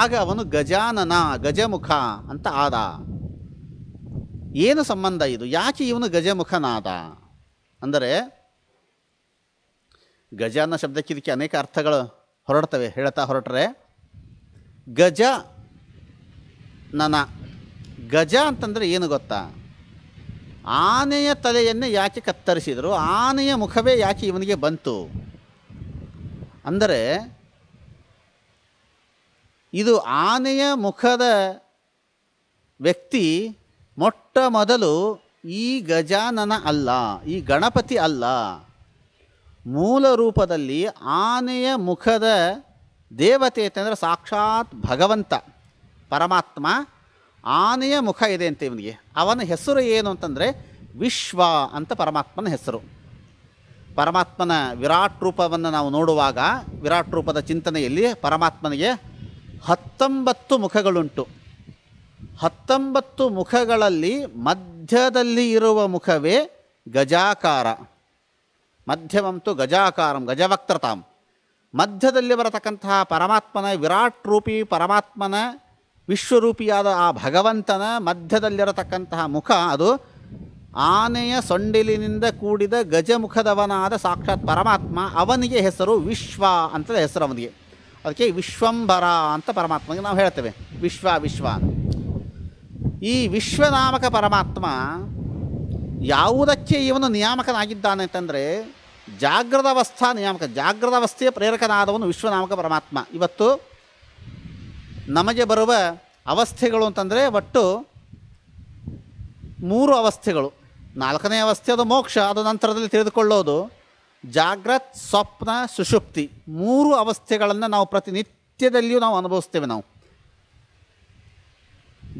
ಆಗ ಅವನು ಗಜಾನನ ಗಜಮುಖ ಅಂತ ಆದ ಏನು ಸಂಬಂಧ ಇದು ಯಾಕೆ ಇವನು ಗಜಮುಖನಾದ ಅಂದರೆ ಗಜ ಅನ್ನೋ ಶಬ್ದಕ್ಕೆ ಇದಕ್ಕೆ ಅನೇಕ ಅರ್ಥಗಳು ಹೊರಡ್ತವೆ ಹೇಳ್ತಾ ಹೊರಟ್ರೆ ಗಜ ನನ ಗಜ ಅಂತಂದರೆ ಏನು ಗೊತ್ತಾ ಆನೆಯ ತಲೆಯನ್ನೇ ಯಾಕೆ ಕತ್ತರಿಸಿದರು ಆನೆಯ ಮುಖವೇ ಯಾಕೆ ಇವನಿಗೆ ಬಂತು ಅಂದರೆ ಇದು ಆನೆಯ ಮುಖದ ವ್ಯಕ್ತಿ ಮೊಟ್ಟ ಮೊದಲು ಈ ಗಜಾನನ ಅಲ್ಲ ಈ ಗಣಪತಿ ಅಲ್ಲ ಮೂಲ ರೂಪದಲ್ಲಿ ಆನೆಯ ಮುಖದ ದೇವತೆ ಅಂತಂದರೆ ಸಾಕ್ಷಾತ್ ಭಗವಂತ ಪರಮಾತ್ಮ ಆನೆಯ ಮುಖ ಇದೆ ಅಂತ ಇವನಿಗೆ ಅವನ ಹೆಸರು ಏನು ಅಂತಂದರೆ ವಿಶ್ವ ಅಂತ ಪರಮಾತ್ಮನ ಹೆಸರು ಪರಮಾತ್ಮನ ವಿರಾಟ್ ರೂಪವನ್ನು ನಾವು ನೋಡುವಾಗ ವಿರಾಟ್ ರೂಪದ ಚಿಂತನೆಯಲ್ಲಿ ಪರಮಾತ್ಮನಿಗೆ ಹತ್ತೊಂಬತ್ತು ಮುಖಗಳುಂಟು ಹತ್ತೊಂಬತ್ತು ಮುಖಗಳಲ್ಲಿ ಮಧ್ಯದಲ್ಲಿ ಇರುವ ಮುಖವೇ ಗಜಾಕಾರ ಮಧ್ಯಮಂತು ಗಜಾಕಾರಂ ಗಜವಕ್ತೃತಾಂ ಮಧ್ಯದಲ್ಲಿ ಬರತಕ್ಕಂತಹ ಪರಮಾತ್ಮನ ವಿರಾಟ್ ರೂಪಿ ಪರಮಾತ್ಮನ ವಿಶ್ವರೂಪಿಯಾದ ಆ ಭಗವಂತನ ಮಧ್ಯದಲ್ಲಿರತಕ್ಕಂತಹ ಮುಖ ಅದು ಆನೆಯ ಸೊಂಡಿಲಿನಿಂದ ಕೂಡಿದ ಗಜಮುಖದವನಾದ ಸಾಕ್ಷಾತ್ ಪರಮಾತ್ಮ ಅವನಿಗೆ ಹೆಸರು ವಿಶ್ವ ಅಂತ ಹೆಸರು ಅವನಿಗೆ ಅದಕ್ಕೆ ವಿಶ್ವಂಬರ ಅಂತ ಪರಮಾತ್ಮನಿಗೆ ನಾವು ಹೇಳ್ತೇವೆ ವಿಶ್ವ ವಿಶ್ವ ಅಂತ ಈ ವಿಶ್ವನಾಮಕ ಪರಮಾತ್ಮ ಯಾವುದಕ್ಕೆ ಇವನು ನಿಯಾಮಕನಾಗಿದ್ದಾನೆ ಅಂತಂದರೆ ಜಾಗ್ರದ ಅವಸ್ಥಾ ನಿಯಾಮಕ ಜಾಗ್ರದ ಅವಸ್ಥೆಯ ಪ್ರೇರಕನಾದವನು ವಿಶ್ವನಾಮಕ ಪರಮಾತ್ಮ ಇವತ್ತು ನಮಗೆ ಬರುವ ಅವಸ್ಥೆಗಳು ಅಂತಂದರೆ ಒಟ್ಟು ಮೂರು ಅವಸ್ಥೆಗಳು ನಾಲ್ಕನೇ ಅವಸ್ಥೆ ಅದು ಮೋಕ್ಷ ಅದು ನಂತರದಲ್ಲಿ ತಿಳಿದುಕೊಳ್ಳೋದು ಜಾಗ್ರತ್ ಸ್ವಪ್ನ ಸುಷುಪ್ತಿ ಮೂರು ಅವಸ್ಥೆಗಳನ್ನು ನಾವು ಪ್ರತಿನಿತ್ಯದಲ್ಲಿಯೂ ನಾವು ಅನುಭವಿಸ್ತೇವೆ ನಾವು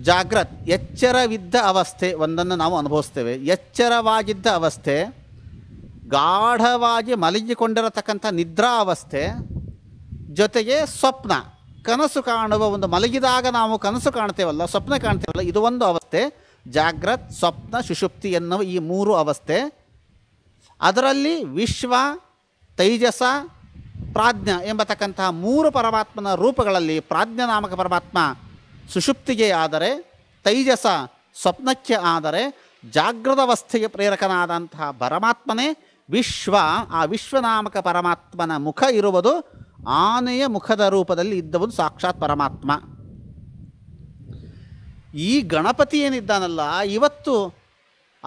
ಜಾಗ್ರತ್ ಎಚ್ಚರವಿದ್ದ ಅವಸ್ಥೆ ಒಂದನ್ನು ನಾವು ಅನುಭವಿಸ್ತೇವೆ ಎಚ್ಚರವಾಗಿದ್ದ ಅವಸ್ಥೆ ಗಾಢವಾಗಿ ಮಲಗಿಕೊಂಡಿರತಕ್ಕಂಥ ನಿದ್ರಾ ಅವಸ್ಥೆ ಜೊತೆಗೆ ಸ್ವಪ್ನ ಕನಸು ಕಾಣುವ ಒಂದು ಮಲಗಿದಾಗ ನಾವು ಕನಸು ಕಾಣ್ತೇವಲ್ಲ ಸ್ವಪ್ನ ಕಾಣ್ತೇವಲ್ಲ ಇದು ಒಂದು ಅವಸ್ಥೆ ಜಾಗ್ರತ್ ಸ್ವಪ್ನ ಸುಷುಪ್ತಿ ಎನ್ನುವ ಈ ಮೂರು ಅವಸ್ಥೆ ಅದರಲ್ಲಿ ವಿಶ್ವ ತೈಜಸ ಪ್ರಾಜ್ಞ ಎಂಬತಕ್ಕಂತಹ ಮೂರು ಪರಮಾತ್ಮನ ರೂಪಗಳಲ್ಲಿ ನಾಮಕ ಪರಮಾತ್ಮ ಸುಷುಪ್ತಿಗೆ ಆದರೆ ತೈಜಸ ಸ್ವಪ್ನಕ್ಕೆ ಆದರೆ ಜಾಗೃತವಸ್ಥೆಗೆ ಪ್ರೇರಕನಾದಂತಹ ಪರಮಾತ್ಮನೇ ವಿಶ್ವ ಆ ವಿಶ್ವನಾಮಕ ಪರಮಾತ್ಮನ ಮುಖ ಇರುವುದು ಆನೆಯ ಮುಖದ ರೂಪದಲ್ಲಿ ಇದ್ದವನು ಸಾಕ್ಷಾತ್ ಪರಮಾತ್ಮ ಈ ಗಣಪತಿ ಏನಿದ್ದಾನಲ್ಲ ಇವತ್ತು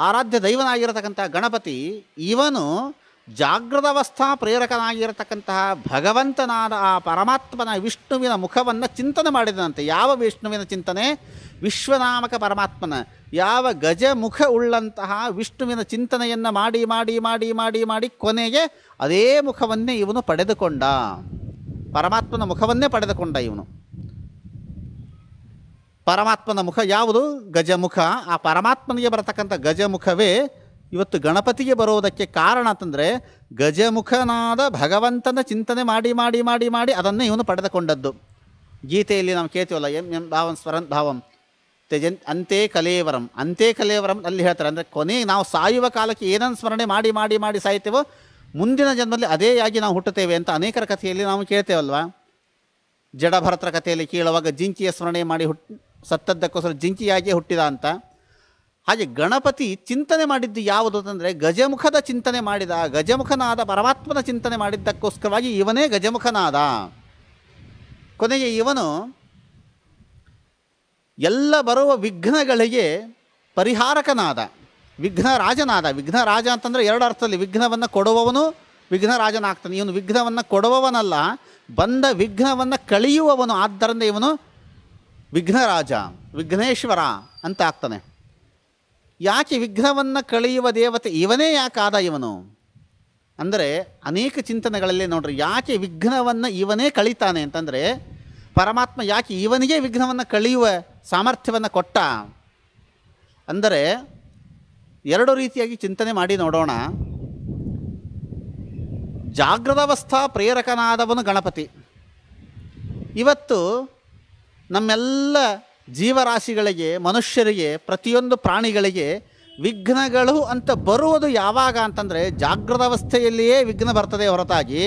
ಆರಾಧ್ಯ ದೈವನಾಗಿರತಕ್ಕಂಥ ಗಣಪತಿ ಇವನು ಜಾಗೃತಾವಸ್ಥಾ ಪ್ರೇರಕನಾಗಿರತಕ್ಕಂತಹ ಭಗವಂತನಾದ ಆ ಪರಮಾತ್ಮನ ವಿಷ್ಣುವಿನ ಮುಖವನ್ನು ಚಿಂತನೆ ಮಾಡಿದಂತೆ ಯಾವ ವಿಷ್ಣುವಿನ ಚಿಂತನೆ ವಿಶ್ವನಾಮಕ ಪರಮಾತ್ಮನ ಯಾವ ಗಜ ಮುಖ ಉಳ್ಳಂತಹ ವಿಷ್ಣುವಿನ ಚಿಂತನೆಯನ್ನು ಮಾಡಿ ಮಾಡಿ ಮಾಡಿ ಮಾಡಿ ಮಾಡಿ ಕೊನೆಗೆ ಅದೇ ಮುಖವನ್ನೇ ಇವನು ಪಡೆದುಕೊಂಡ ಪರಮಾತ್ಮನ ಮುಖವನ್ನೇ ಪಡೆದುಕೊಂಡ ಇವನು ಪರಮಾತ್ಮನ ಮುಖ ಯಾವುದು ಗಜಮುಖ ಆ ಪರಮಾತ್ಮನಿಗೆ ಬರತಕ್ಕಂಥ ಗಜಮುಖವೇ ಇವತ್ತು ಗಣಪತಿಗೆ ಬರೋದಕ್ಕೆ ಕಾರಣ ಅಂತಂದರೆ ಗಜಮುಖನಾದ ಭಗವಂತನ ಚಿಂತನೆ ಮಾಡಿ ಮಾಡಿ ಮಾಡಿ ಮಾಡಿ ಅದನ್ನೇ ಇವನು ಪಡೆದುಕೊಂಡದ್ದು ಗೀತೆಯಲ್ಲಿ ನಾವು ಕೇಳ್ತೀವಲ್ಲ ಎಂ ಎಂ ಭಾವಂ ಸ್ವರನ್ ಭಾವಂ ತ್ಯಜನ್ ಅಂತೆ ಕಲೇವರಂ ಅಂತೇ ಕಲೇವರಂ ಅಲ್ಲಿ ಹೇಳ್ತಾರೆ ಅಂದರೆ ಕೊನೆಗೆ ನಾವು ಸಾಯುವ ಕಾಲಕ್ಕೆ ಏನನ್ನು ಸ್ಮರಣೆ ಮಾಡಿ ಮಾಡಿ ಮಾಡಿ ಸಾಯ್ತೇವೋ ಮುಂದಿನ ಜನ್ಮದಲ್ಲಿ ಅದೇ ಆಗಿ ನಾವು ಹುಟ್ಟುತ್ತೇವೆ ಅಂತ ಅನೇಕರ ಕಥೆಯಲ್ಲಿ ನಾವು ಕೇಳ್ತೇವಲ್ವಾ ಜಡಭರತರ ಕಥೆಯಲ್ಲಿ ಕೇಳುವಾಗ ಜಿಂಕಿಯ ಸ್ಮರಣೆ ಮಾಡಿ ಹುಟ್ಟು ಸತ್ತದ್ದಕ್ಕೋಸ್ಕರ ಜಿಂಕಿಯಾಗಿಯೇ ಹುಟ್ಟಿದ ಅಂತ ಹಾಗೆ ಗಣಪತಿ ಚಿಂತನೆ ಮಾಡಿದ್ದು ಯಾವುದು ಅಂತಂದರೆ ಗಜಮುಖದ ಚಿಂತನೆ ಮಾಡಿದ ಗಜಮುಖನಾದ ಪರಮಾತ್ಮನ ಚಿಂತನೆ ಮಾಡಿದ್ದಕ್ಕೋಸ್ಕರವಾಗಿ ಇವನೇ ಗಜಮುಖನಾದ ಕೊನೆಗೆ ಇವನು ಎಲ್ಲ ಬರುವ ವಿಘ್ನಗಳಿಗೆ ಪರಿಹಾರಕನಾದ ವಿಘ್ನರಾಜನಾದ ವಿಘ್ನರಾಜ ಅಂತಂದರೆ ಎರಡು ಅರ್ಥದಲ್ಲಿ ವಿಘ್ನವನ್ನು ಕೊಡುವವನು ವಿಘ್ನರಾಜನಾಗ್ತಾನೆ ಇವನು ವಿಘ್ನವನ್ನು ಕೊಡುವವನಲ್ಲ ಬಂದ ವಿಘ್ನವನ್ನು ಕಳೆಯುವವನು ಆದ್ದರಿಂದ ಇವನು ವಿಘ್ನರಾಜ ವಿಘ್ನೇಶ್ವರ ಅಂತ ಆಗ್ತಾನೆ ಯಾಕೆ ವಿಘ್ನವನ್ನು ಕಳೆಯುವ ದೇವತೆ ಇವನೇ ಯಾಕೆ ಆದ ಇವನು ಅಂದರೆ ಅನೇಕ ಚಿಂತನೆಗಳಲ್ಲಿ ನೋಡ್ರಿ ಯಾಕೆ ವಿಘ್ನವನ್ನು ಇವನೇ ಕಳೀತಾನೆ ಅಂತಂದರೆ ಪರಮಾತ್ಮ ಯಾಕೆ ಇವನಿಗೆ ವಿಘ್ನವನ್ನು ಕಳೆಯುವ ಸಾಮರ್ಥ್ಯವನ್ನು ಕೊಟ್ಟ ಅಂದರೆ ಎರಡು ರೀತಿಯಾಗಿ ಚಿಂತನೆ ಮಾಡಿ ನೋಡೋಣ ಜಾಗೃತಾವಸ್ಥಾ ಪ್ರೇರಕನಾದವನು ಗಣಪತಿ ಇವತ್ತು ನಮ್ಮೆಲ್ಲ ಜೀವರಾಶಿಗಳಿಗೆ ಮನುಷ್ಯರಿಗೆ ಪ್ರತಿಯೊಂದು ಪ್ರಾಣಿಗಳಿಗೆ ವಿಘ್ನಗಳು ಅಂತ ಬರುವುದು ಯಾವಾಗ ಅಂತಂದರೆ ಜಾಗೃತ ಅವಸ್ಥೆಯಲ್ಲಿಯೇ ವಿಘ್ನ ಬರ್ತದೆ ಹೊರತಾಗಿ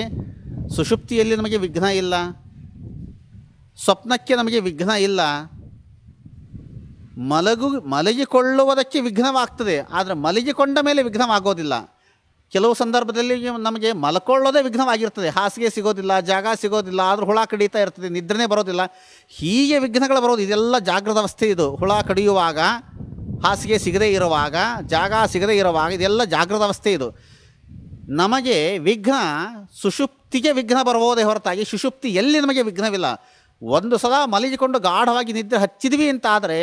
ಸುಷುಪ್ತಿಯಲ್ಲಿ ನಮಗೆ ವಿಘ್ನ ಇಲ್ಲ ಸ್ವಪ್ನಕ್ಕೆ ನಮಗೆ ವಿಘ್ನ ಇಲ್ಲ ಮಲಗು ಮಲಗಿಕೊಳ್ಳುವುದಕ್ಕೆ ವಿಘ್ನವಾಗ್ತದೆ ಆದರೆ ಮಲಗಿಕೊಂಡ ಮೇಲೆ ವಿಘ್ನವಾಗೋದಿಲ್ಲ ಕೆಲವು ಸಂದರ್ಭದಲ್ಲಿ ನಮಗೆ ಮಲ್ಕೊಳ್ಳೋದೇ ವಿಘ್ನವಾಗಿರ್ತದೆ ಹಾಸಿಗೆ ಸಿಗೋದಿಲ್ಲ ಜಾಗ ಸಿಗೋದಿಲ್ಲ ಆದರೂ ಹುಳ ಕಡಿತಾ ಇರ್ತದೆ ನಿದ್ರೆ ಬರೋದಿಲ್ಲ ಹೀಗೆ ವಿಘ್ನಗಳು ಬರೋದು ಇದೆಲ್ಲ ಜಾಗೃತ ಅವಸ್ಥೆ ಇದು ಹುಳ ಕಡಿಯುವಾಗ ಹಾಸಿಗೆ ಸಿಗದೇ ಇರುವಾಗ ಜಾಗ ಸಿಗದೇ ಇರುವಾಗ ಇದೆಲ್ಲ ಜಾಗೃತ ಅವಸ್ಥೆ ಇದು ನಮಗೆ ವಿಘ್ನ ಸುಷುಪ್ತಿಗೆ ವಿಘ್ನ ಬರಬಹುದೇ ಹೊರತಾಗಿ ಸುಷುಪ್ತಿ ಎಲ್ಲಿ ನಮಗೆ ವಿಘ್ನವಿಲ್ಲ ಒಂದು ಸದಾ ಮಲಗಿಕೊಂಡು ಗಾಢವಾಗಿ ನಿದ್ರೆ ಹಚ್ಚಿದ್ವಿ ಅಂತಾದರೆ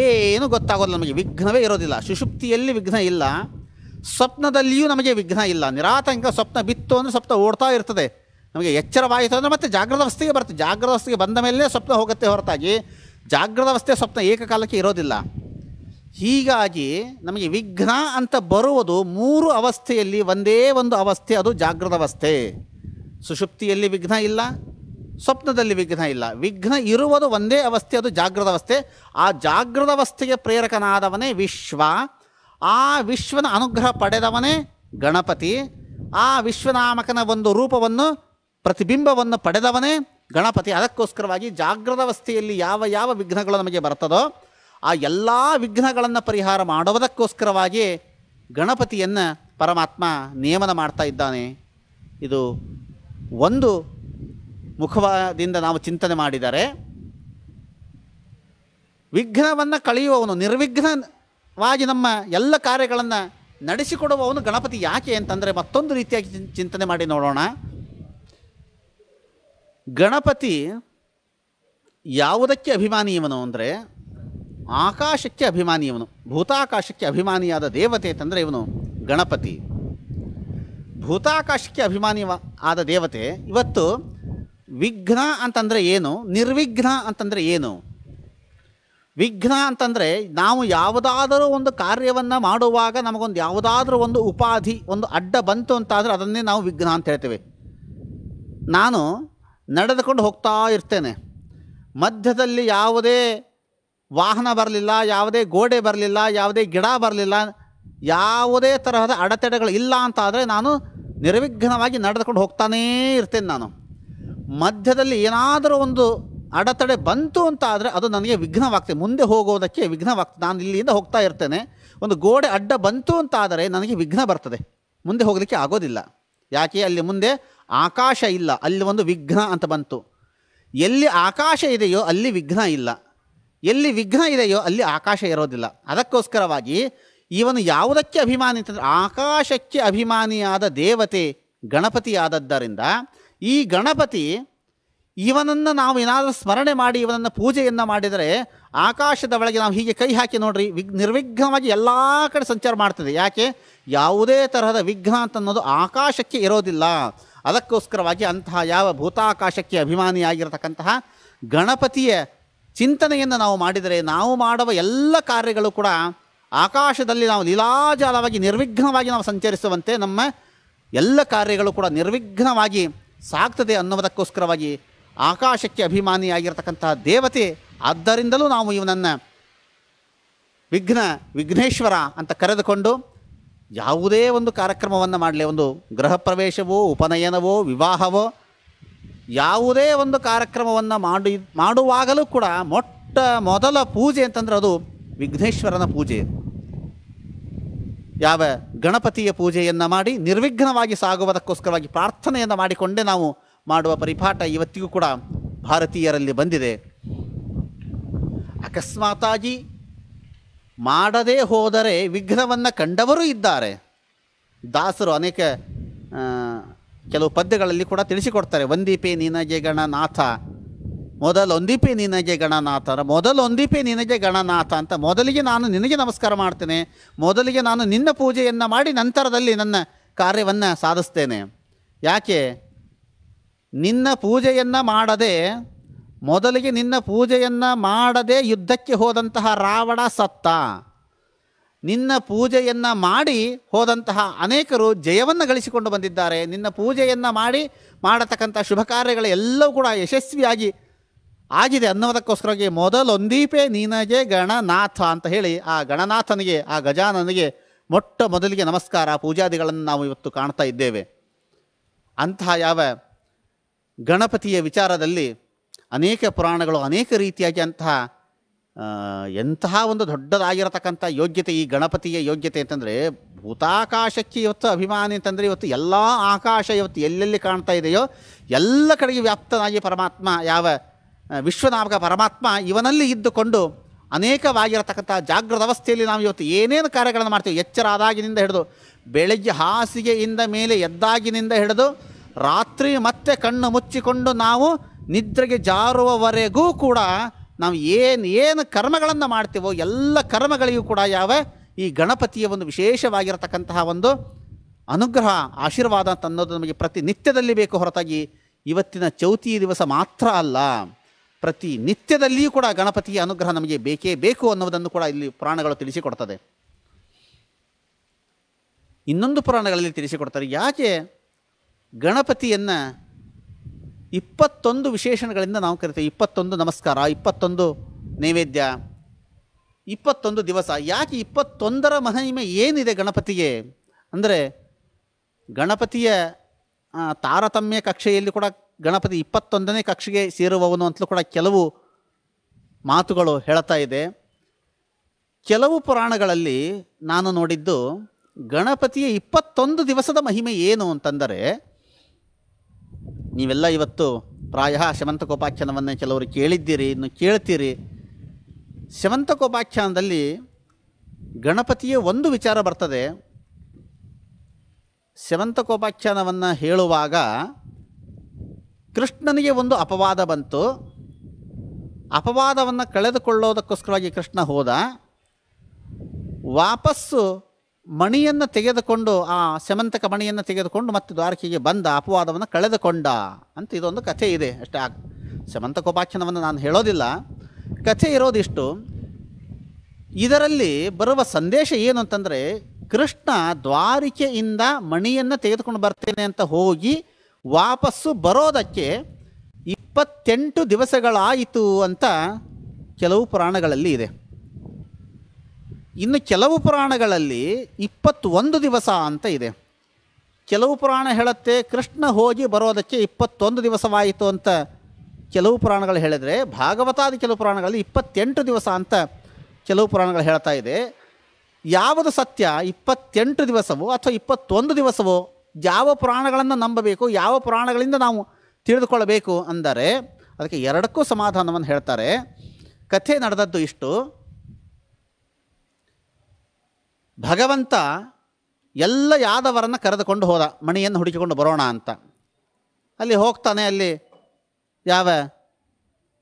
ಏನೂ ಗೊತ್ತಾಗೋದಿಲ್ಲ ನಮಗೆ ವಿಘ್ನವೇ ಇರೋದಿಲ್ಲ ಸುಷುಪ್ತಿಯಲ್ಲಿ ವಿಘ್ನ ಇಲ್ಲ ಸ್ವಪ್ನದಲ್ಲಿಯೂ ನಮಗೆ ವಿಘ್ನ ಇಲ್ಲ ನಿರಾತಂಕ ಸ್ವಪ್ನ ಬಿತ್ತು ಅಂದರೆ ಸ್ವಪ್ನ ಓಡ್ತಾ ಇರ್ತದೆ ನಮಗೆ ಎಚ್ಚರವಾಯಿತು ಅಂದರೆ ಮತ್ತೆ ಜಾಗ್ರತ ಅವಸ್ಥೆಗೆ ಬರ್ತದೆ ಅವಸ್ಥೆಗೆ ಬಂದ ಮೇಲೆ ಸ್ವಪ್ನ ಹೋಗುತ್ತೆ ಹೊರತಾಗಿ ಜಾಗ್ರತ ಸ್ವಪ್ನ ಏಕಕಾಲಕ್ಕೆ ಇರೋದಿಲ್ಲ ಹೀಗಾಗಿ ನಮಗೆ ವಿಘ್ನ ಅಂತ ಬರುವುದು ಮೂರು ಅವಸ್ಥೆಯಲ್ಲಿ ಒಂದೇ ಒಂದು ಅವಸ್ಥೆ ಅದು ಜಾಗ್ರತ ಅವಸ್ಥೆ ಸುಷುಪ್ತಿಯಲ್ಲಿ ವಿಘ್ನ ಇಲ್ಲ ಸ್ವಪ್ನದಲ್ಲಿ ವಿಘ್ನ ಇಲ್ಲ ವಿಘ್ನ ಇರುವುದು ಒಂದೇ ಅವಸ್ಥೆ ಅದು ಜಾಗ್ರತ ಅವಸ್ಥೆ ಆ ಜಾಗ್ರತ ಪ್ರೇರಕನಾದವನೇ ವಿಶ್ವ ಆ ವಿಶ್ವನ ಅನುಗ್ರಹ ಪಡೆದವನೇ ಗಣಪತಿ ಆ ವಿಶ್ವನಾಮಕನ ಒಂದು ರೂಪವನ್ನು ಪ್ರತಿಬಿಂಬವನ್ನು ಪಡೆದವನೇ ಗಣಪತಿ ಅದಕ್ಕೋಸ್ಕರವಾಗಿ ಜಾಗ್ರತಾವಸ್ಥೆಯಲ್ಲಿ ಯಾವ ಯಾವ ವಿಘ್ನಗಳು ನಮಗೆ ಬರ್ತದೋ ಆ ಎಲ್ಲ ವಿಘ್ನಗಳನ್ನು ಪರಿಹಾರ ಮಾಡುವುದಕ್ಕೋಸ್ಕರವಾಗಿ ಗಣಪತಿಯನ್ನು ಪರಮಾತ್ಮ ನಿಯಮನ ಮಾಡ್ತಾ ಇದ್ದಾನೆ ಇದು ಒಂದು ಮುಖವಾದಿಂದ ನಾವು ಚಿಂತನೆ ಮಾಡಿದರೆ ವಿಘ್ನವನ್ನು ಕಳೆಯುವವನು ನಿರ್ವಿಘ್ನ ವಾಗಿ ನಮ್ಮ ಎಲ್ಲ ಕಾರ್ಯಗಳನ್ನು ನಡೆಸಿಕೊಡುವವನು ಗಣಪತಿ ಯಾಕೆ ಅಂತಂದರೆ ಮತ್ತೊಂದು ರೀತಿಯಾಗಿ ಚಿಂತನೆ ಮಾಡಿ ನೋಡೋಣ ಗಣಪತಿ ಯಾವುದಕ್ಕೆ ಅಭಿಮಾನಿಯವನು ಅಂದರೆ ಆಕಾಶಕ್ಕೆ ಅಭಿಮಾನಿಯವನು ಭೂತಾಕಾಶಕ್ಕೆ ಅಭಿಮಾನಿಯಾದ ದೇವತೆ ಅಂತಂದರೆ ಇವನು ಗಣಪತಿ ಭೂತಾಕಾಶಕ್ಕೆ ಅಭಿಮಾನಿ ಆದ ದೇವತೆ ಇವತ್ತು ವಿಘ್ನ ಅಂತಂದರೆ ಏನು ನಿರ್ವಿಘ್ನ ಅಂತಂದರೆ ಏನು ವಿಘ್ನ ಅಂತಂದರೆ ನಾವು ಯಾವುದಾದರೂ ಒಂದು ಕಾರ್ಯವನ್ನು ಮಾಡುವಾಗ ನಮಗೊಂದು ಯಾವುದಾದ್ರೂ ಒಂದು ಉಪಾಧಿ ಒಂದು ಅಡ್ಡ ಬಂತು ಅಂತಾದರೆ ಅದನ್ನೇ ನಾವು ವಿಘ್ನ ಅಂತ ಹೇಳ್ತೇವೆ ನಾನು ನಡೆದುಕೊಂಡು ಹೋಗ್ತಾ ಇರ್ತೇನೆ ಮಧ್ಯದಲ್ಲಿ ಯಾವುದೇ ವಾಹನ ಬರಲಿಲ್ಲ ಯಾವುದೇ ಗೋಡೆ ಬರಲಿಲ್ಲ ಯಾವುದೇ ಗಿಡ ಬರಲಿಲ್ಲ ಯಾವುದೇ ತರಹದ ಅಡೆತಡೆಗಳು ಇಲ್ಲ ಅಂತಾದರೆ ನಾನು ನಿರ್ವಿಘ್ನವಾಗಿ ನಡೆದುಕೊಂಡು ಹೋಗ್ತಾನೇ ಇರ್ತೇನೆ ನಾನು ಮಧ್ಯದಲ್ಲಿ ಏನಾದರೂ ಒಂದು ಅಡೆತಡೆ ಬಂತು ಅಂತ ಆದರೆ ಅದು ನನಗೆ ವಿಘ್ನವಾಗ್ತದೆ ಮುಂದೆ ಹೋಗೋದಕ್ಕೆ ವಿಘ್ನವಾಗ್ತದೆ ನಾನು ಇಲ್ಲಿಂದ ಹೋಗ್ತಾ ಇರ್ತೇನೆ ಒಂದು ಗೋಡೆ ಅಡ್ಡ ಬಂತು ಅಂತ ಆದರೆ ನನಗೆ ವಿಘ್ನ ಬರ್ತದೆ ಮುಂದೆ ಹೋಗಲಿಕ್ಕೆ ಆಗೋದಿಲ್ಲ ಯಾಕೆ ಅಲ್ಲಿ ಮುಂದೆ ಆಕಾಶ ಇಲ್ಲ ಅಲ್ಲಿ ಒಂದು ವಿಘ್ನ ಅಂತ ಬಂತು ಎಲ್ಲಿ ಆಕಾಶ ಇದೆಯೋ ಅಲ್ಲಿ ವಿಘ್ನ ಇಲ್ಲ ಎಲ್ಲಿ ವಿಘ್ನ ಇದೆಯೋ ಅಲ್ಲಿ ಆಕಾಶ ಇರೋದಿಲ್ಲ ಅದಕ್ಕೋಸ್ಕರವಾಗಿ ಇವನು ಯಾವುದಕ್ಕೆ ಅಭಿಮಾನಿ ಅಂತಂದರೆ ಆಕಾಶಕ್ಕೆ ಅಭಿಮಾನಿಯಾದ ದೇವತೆ ಗಣಪತಿಯಾದದ್ದರಿಂದ ಈ ಗಣಪತಿ ಇವನನ್ನು ನಾವು ಏನಾದರೂ ಸ್ಮರಣೆ ಮಾಡಿ ಇವನನ್ನು ಪೂಜೆಯನ್ನು ಮಾಡಿದರೆ ಆಕಾಶದ ಒಳಗೆ ನಾವು ಹೀಗೆ ಕೈ ಹಾಕಿ ನೋಡ್ರಿ ವಿಘ್ ನಿರ್ವಿಘ್ನವಾಗಿ ಎಲ್ಲ ಕಡೆ ಸಂಚಾರ ಮಾಡ್ತದೆ ಯಾಕೆ ಯಾವುದೇ ತರಹದ ವಿಘ್ನ ಅನ್ನೋದು ಆಕಾಶಕ್ಕೆ ಇರೋದಿಲ್ಲ ಅದಕ್ಕೋಸ್ಕರವಾಗಿ ಅಂತಹ ಯಾವ ಭೂತಾಕಾಶಕ್ಕೆ ಅಭಿಮಾನಿಯಾಗಿರತಕ್ಕಂತಹ ಗಣಪತಿಯ ಚಿಂತನೆಯನ್ನು ನಾವು ಮಾಡಿದರೆ ನಾವು ಮಾಡುವ ಎಲ್ಲ ಕಾರ್ಯಗಳು ಕೂಡ ಆಕಾಶದಲ್ಲಿ ನಾವು ಲೀಲಾಜಾಲವಾಗಿ ನಿರ್ವಿಘ್ನವಾಗಿ ನಾವು ಸಂಚರಿಸುವಂತೆ ನಮ್ಮ ಎಲ್ಲ ಕಾರ್ಯಗಳು ಕೂಡ ನಿರ್ವಿಘ್ನವಾಗಿ ಸಾಕ್ತದೆ ಅನ್ನುವುದಕ್ಕೋಸ್ಕರವಾಗಿ ಆಕಾಶಕ್ಕೆ ಅಭಿಮಾನಿಯಾಗಿರತಕ್ಕಂತಹ ದೇವತೆ ಆದ್ದರಿಂದಲೂ ನಾವು ಇವನನ್ನು ವಿಘ್ನ ವಿಘ್ನೇಶ್ವರ ಅಂತ ಕರೆದುಕೊಂಡು ಯಾವುದೇ ಒಂದು ಕಾರ್ಯಕ್ರಮವನ್ನು ಮಾಡಲಿ ಒಂದು ಗೃಹ ಪ್ರವೇಶವೋ ಉಪನಯನವೋ ವಿವಾಹವೋ ಯಾವುದೇ ಒಂದು ಕಾರ್ಯಕ್ರಮವನ್ನು ಮಾಡಿ ಮಾಡುವಾಗಲೂ ಕೂಡ ಮೊಟ್ಟ ಮೊದಲ ಪೂಜೆ ಅಂತಂದರೆ ಅದು ವಿಘ್ನೇಶ್ವರನ ಪೂಜೆ ಯಾವ ಗಣಪತಿಯ ಪೂಜೆಯನ್ನು ಮಾಡಿ ನಿರ್ವಿಘ್ನವಾಗಿ ಸಾಗುವುದಕ್ಕೋಸ್ಕರವಾಗಿ ಪ್ರಾರ್ಥನೆಯನ್ನು ಮಾಡಿಕೊಂಡೇ ನಾವು ಮಾಡುವ ಪರಿಪಾಠ ಇವತ್ತಿಗೂ ಕೂಡ ಭಾರತೀಯರಲ್ಲಿ ಬಂದಿದೆ ಅಕಸ್ಮಾತಾಗಿ ಮಾಡದೇ ಹೋದರೆ ವಿಘ್ನವನ್ನು ಕಂಡವರೂ ಇದ್ದಾರೆ ದಾಸರು ಅನೇಕ ಕೆಲವು ಪದ್ಯಗಳಲ್ಲಿ ಕೂಡ ತಿಳಿಸಿಕೊಡ್ತಾರೆ ಒಂದೀಪೆ ನಿನಗೆ ಗಣನಾಥ ನೀನ ನಿನಗೆ ಗಣನಾಥ ನೀನ ನಿನಗೆ ಗಣನಾಥ ಅಂತ ಮೊದಲಿಗೆ ನಾನು ನಿನಗೆ ನಮಸ್ಕಾರ ಮಾಡ್ತೇನೆ ಮೊದಲಿಗೆ ನಾನು ನಿನ್ನ ಪೂಜೆಯನ್ನು ಮಾಡಿ ನಂತರದಲ್ಲಿ ನನ್ನ ಕಾರ್ಯವನ್ನು ಸಾಧಿಸ್ತೇನೆ ಯಾಕೆ ನಿನ್ನ ಪೂಜೆಯನ್ನು ಮಾಡದೆ ಮೊದಲಿಗೆ ನಿನ್ನ ಪೂಜೆಯನ್ನು ಮಾಡದೆ ಯುದ್ಧಕ್ಕೆ ಹೋದಂತಹ ರಾವಣ ಸತ್ತ ನಿನ್ನ ಪೂಜೆಯನ್ನು ಮಾಡಿ ಹೋದಂತಹ ಅನೇಕರು ಜಯವನ್ನು ಗಳಿಸಿಕೊಂಡು ಬಂದಿದ್ದಾರೆ ನಿನ್ನ ಪೂಜೆಯನ್ನು ಮಾಡಿ ಮಾಡತಕ್ಕಂಥ ಶುಭ ಕಾರ್ಯಗಳು ಎಲ್ಲವೂ ಕೂಡ ಯಶಸ್ವಿಯಾಗಿ ಆಗಿದೆ ಅನ್ನೋದಕ್ಕೋಸ್ಕರವಾಗಿ ಮೊದಲೊಂದೀಪೆ ನೀನಗೆ ಗಣನಾಥ ಅಂತ ಹೇಳಿ ಆ ಗಣನಾಥನಿಗೆ ಆ ಗಜಾನನಿಗೆ ಮೊಟ್ಟ ಮೊದಲಿಗೆ ನಮಸ್ಕಾರ ಪೂಜಾದಿಗಳನ್ನು ನಾವು ಇವತ್ತು ಕಾಣ್ತಾ ಇದ್ದೇವೆ ಅಂತಹ ಯಾವ ಗಣಪತಿಯ ವಿಚಾರದಲ್ಲಿ ಅನೇಕ ಪುರಾಣಗಳು ಅನೇಕ ರೀತಿಯಾಗಿ ಅಂತಹ ಎಂತಹ ಒಂದು ದೊಡ್ಡದಾಗಿರತಕ್ಕಂಥ ಯೋಗ್ಯತೆ ಈ ಗಣಪತಿಯ ಯೋಗ್ಯತೆ ಅಂತಂದರೆ ಭೂತಾಕಾಶಕ್ಕೆ ಇವತ್ತು ಅಭಿಮಾನಿ ಅಂತಂದರೆ ಇವತ್ತು ಎಲ್ಲ ಆಕಾಶ ಇವತ್ತು ಎಲ್ಲೆಲ್ಲಿ ಕಾಣ್ತಾ ಇದೆಯೋ ಎಲ್ಲ ಕಡೆಗೆ ವ್ಯಾಪ್ತನಾಗಿ ಪರಮಾತ್ಮ ಯಾವ ವಿಶ್ವನಾಮಕ ಪರಮಾತ್ಮ ಇವನಲ್ಲಿ ಇದ್ದುಕೊಂಡು ಅನೇಕವಾಗಿರತಕ್ಕಂಥ ಜಾಗೃತ ಅವಸ್ಥೆಯಲ್ಲಿ ನಾವು ಇವತ್ತು ಏನೇನು ಕಾರ್ಯಗಳನ್ನು ಮಾಡ್ತೀವಿ ಎಚ್ಚರ ಆದಾಗಿನಿಂದ ಹಿಡಿದು ಬೆಳಗ್ಗೆ ಹಾಸಿಗೆಯಿಂದ ಮೇಲೆ ಎದ್ದಾಗಿನಿಂದ ಹಿಡಿದು ರಾತ್ರಿ ಮತ್ತೆ ಕಣ್ಣು ಮುಚ್ಚಿಕೊಂಡು ನಾವು ನಿದ್ರೆಗೆ ಜಾರುವವರೆಗೂ ಕೂಡ ನಾವು ಏನು ಏನು ಕರ್ಮಗಳನ್ನು ಮಾಡ್ತೀವೋ ಎಲ್ಲ ಕರ್ಮಗಳಿಗೂ ಕೂಡ ಯಾವ ಈ ಗಣಪತಿಯ ಒಂದು ವಿಶೇಷವಾಗಿರತಕ್ಕಂತಹ ಒಂದು ಅನುಗ್ರಹ ಆಶೀರ್ವಾದ ಅನ್ನೋದು ನಮಗೆ ಪ್ರತಿ ನಿತ್ಯದಲ್ಲಿ ಬೇಕು ಹೊರತಾಗಿ ಇವತ್ತಿನ ಚೌತಿ ದಿವಸ ಮಾತ್ರ ಅಲ್ಲ ಪ್ರತಿ ನಿತ್ಯದಲ್ಲಿಯೂ ಕೂಡ ಗಣಪತಿಯ ಅನುಗ್ರಹ ನಮಗೆ ಬೇಕೇ ಬೇಕು ಅನ್ನುವುದನ್ನು ಕೂಡ ಇಲ್ಲಿ ಪುರಾಣಗಳು ತಿಳಿಸಿಕೊಡ್ತದೆ ಇನ್ನೊಂದು ಪುರಾಣಗಳಲ್ಲಿ ತಿಳಿಸಿಕೊಡ್ತಾರೆ ಯಾಕೆ ಗಣಪತಿಯನ್ನು ಇಪ್ಪತ್ತೊಂದು ವಿಶೇಷಣಗಳಿಂದ ನಾವು ಕರಿತೇವೆ ಇಪ್ಪತ್ತೊಂದು ನಮಸ್ಕಾರ ಇಪ್ಪತ್ತೊಂದು ನೈವೇದ್ಯ ಇಪ್ಪತ್ತೊಂದು ದಿವಸ ಯಾಕೆ ಇಪ್ಪತ್ತೊಂದರ ಮಹಿಮೆ ಏನಿದೆ ಗಣಪತಿಗೆ ಅಂದರೆ ಗಣಪತಿಯ ತಾರತಮ್ಯ ಕಕ್ಷೆಯಲ್ಲಿ ಕೂಡ ಗಣಪತಿ ಇಪ್ಪತ್ತೊಂದನೇ ಕಕ್ಷೆಗೆ ಸೇರುವವನು ಅಂತಲೂ ಕೂಡ ಕೆಲವು ಮಾತುಗಳು ಹೇಳ್ತಾ ಇದೆ ಕೆಲವು ಪುರಾಣಗಳಲ್ಲಿ ನಾನು ನೋಡಿದ್ದು ಗಣಪತಿಯ ಇಪ್ಪತ್ತೊಂದು ದಿವಸದ ಮಹಿಮೆ ಏನು ಅಂತಂದರೆ ನೀವೆಲ್ಲ ಇವತ್ತು ಪ್ರಾಯ ಶಮಂತ ಕೋಪಾಖ್ಯಾನವನ್ನು ಕೆಲವರು ಕೇಳಿದ್ದೀರಿ ಇನ್ನು ಕೇಳ್ತೀರಿ ಶಮಂತ ಕೋಪಾಖ್ಯಾನದಲ್ಲಿ ಗಣಪತಿಯ ಒಂದು ವಿಚಾರ ಬರ್ತದೆ ಶಮಂತ ಕೋಪಾಖ್ಯಾನವನ್ನು ಹೇಳುವಾಗ ಕೃಷ್ಣನಿಗೆ ಒಂದು ಅಪವಾದ ಬಂತು ಅಪವಾದವನ್ನು ಕಳೆದುಕೊಳ್ಳೋದಕ್ಕೋಸ್ಕರವಾಗಿ ಕೃಷ್ಣ ಹೋದ ವಾಪಸ್ಸು ಮಣಿಯನ್ನು ತೆಗೆದುಕೊಂಡು ಆ ಸೆಮಂತಕ ಮಣಿಯನ್ನು ತೆಗೆದುಕೊಂಡು ಮತ್ತೆ ದ್ವಾರಕೆಗೆ ಬಂದ ಅಪವಾದವನ್ನು ಕಳೆದುಕೊಂಡ ಅಂತ ಇದೊಂದು ಕಥೆ ಇದೆ ಅಷ್ಟೇ ಆ ನಾನು ಹೇಳೋದಿಲ್ಲ ಕಥೆ ಇರೋದಿಷ್ಟು ಇದರಲ್ಲಿ ಬರುವ ಸಂದೇಶ ಏನು ಅಂತಂದರೆ ಕೃಷ್ಣ ದ್ವಾರಿಕೆಯಿಂದ ಮಣಿಯನ್ನು ತೆಗೆದುಕೊಂಡು ಬರ್ತೇನೆ ಅಂತ ಹೋಗಿ ವಾಪಸ್ಸು ಬರೋದಕ್ಕೆ ಇಪ್ಪತ್ತೆಂಟು ದಿವಸಗಳಾಯಿತು ಅಂತ ಕೆಲವು ಪುರಾಣಗಳಲ್ಲಿ ಇದೆ ಇನ್ನು ಕೆಲವು ಪುರಾಣಗಳಲ್ಲಿ ಇಪ್ಪತ್ತೊಂದು ದಿವಸ ಅಂತ ಇದೆ ಕೆಲವು ಪುರಾಣ ಹೇಳುತ್ತೆ ಕೃಷ್ಣ ಹೋಗಿ ಬರೋದಕ್ಕೆ ಇಪ್ಪತ್ತೊಂದು ದಿವಸವಾಯಿತು ಅಂತ ಕೆಲವು ಪುರಾಣಗಳು ಹೇಳಿದರೆ ಭಾಗವತಾದ ಕೆಲವು ಪುರಾಣಗಳಲ್ಲಿ ಇಪ್ಪತ್ತೆಂಟು ದಿವಸ ಅಂತ ಕೆಲವು ಪುರಾಣಗಳು ಹೇಳ್ತಾ ಇದೆ ಯಾವುದು ಸತ್ಯ ಇಪ್ಪತ್ತೆಂಟು ದಿವಸವೋ ಅಥವಾ ಇಪ್ಪತ್ತೊಂದು ದಿವಸವೋ ಯಾವ ಪುರಾಣಗಳನ್ನು ನಂಬಬೇಕು ಯಾವ ಪುರಾಣಗಳಿಂದ ನಾವು ತಿಳಿದುಕೊಳ್ಳಬೇಕು ಅಂದರೆ ಅದಕ್ಕೆ ಎರಡಕ್ಕೂ ಸಮಾಧಾನವನ್ನು ಹೇಳ್ತಾರೆ ಕಥೆ ನಡೆದದ್ದು ಇಷ್ಟು ಭಗವಂತ ಎಲ್ಲ ಯಾದವರನ್ನು ಕರೆದುಕೊಂಡು ಹೋದ ಮಣಿಯನ್ನು ಹುಡುಕಿಕೊಂಡು ಬರೋಣ ಅಂತ ಅಲ್ಲಿ ಹೋಗ್ತಾನೆ ಅಲ್ಲಿ ಯಾವ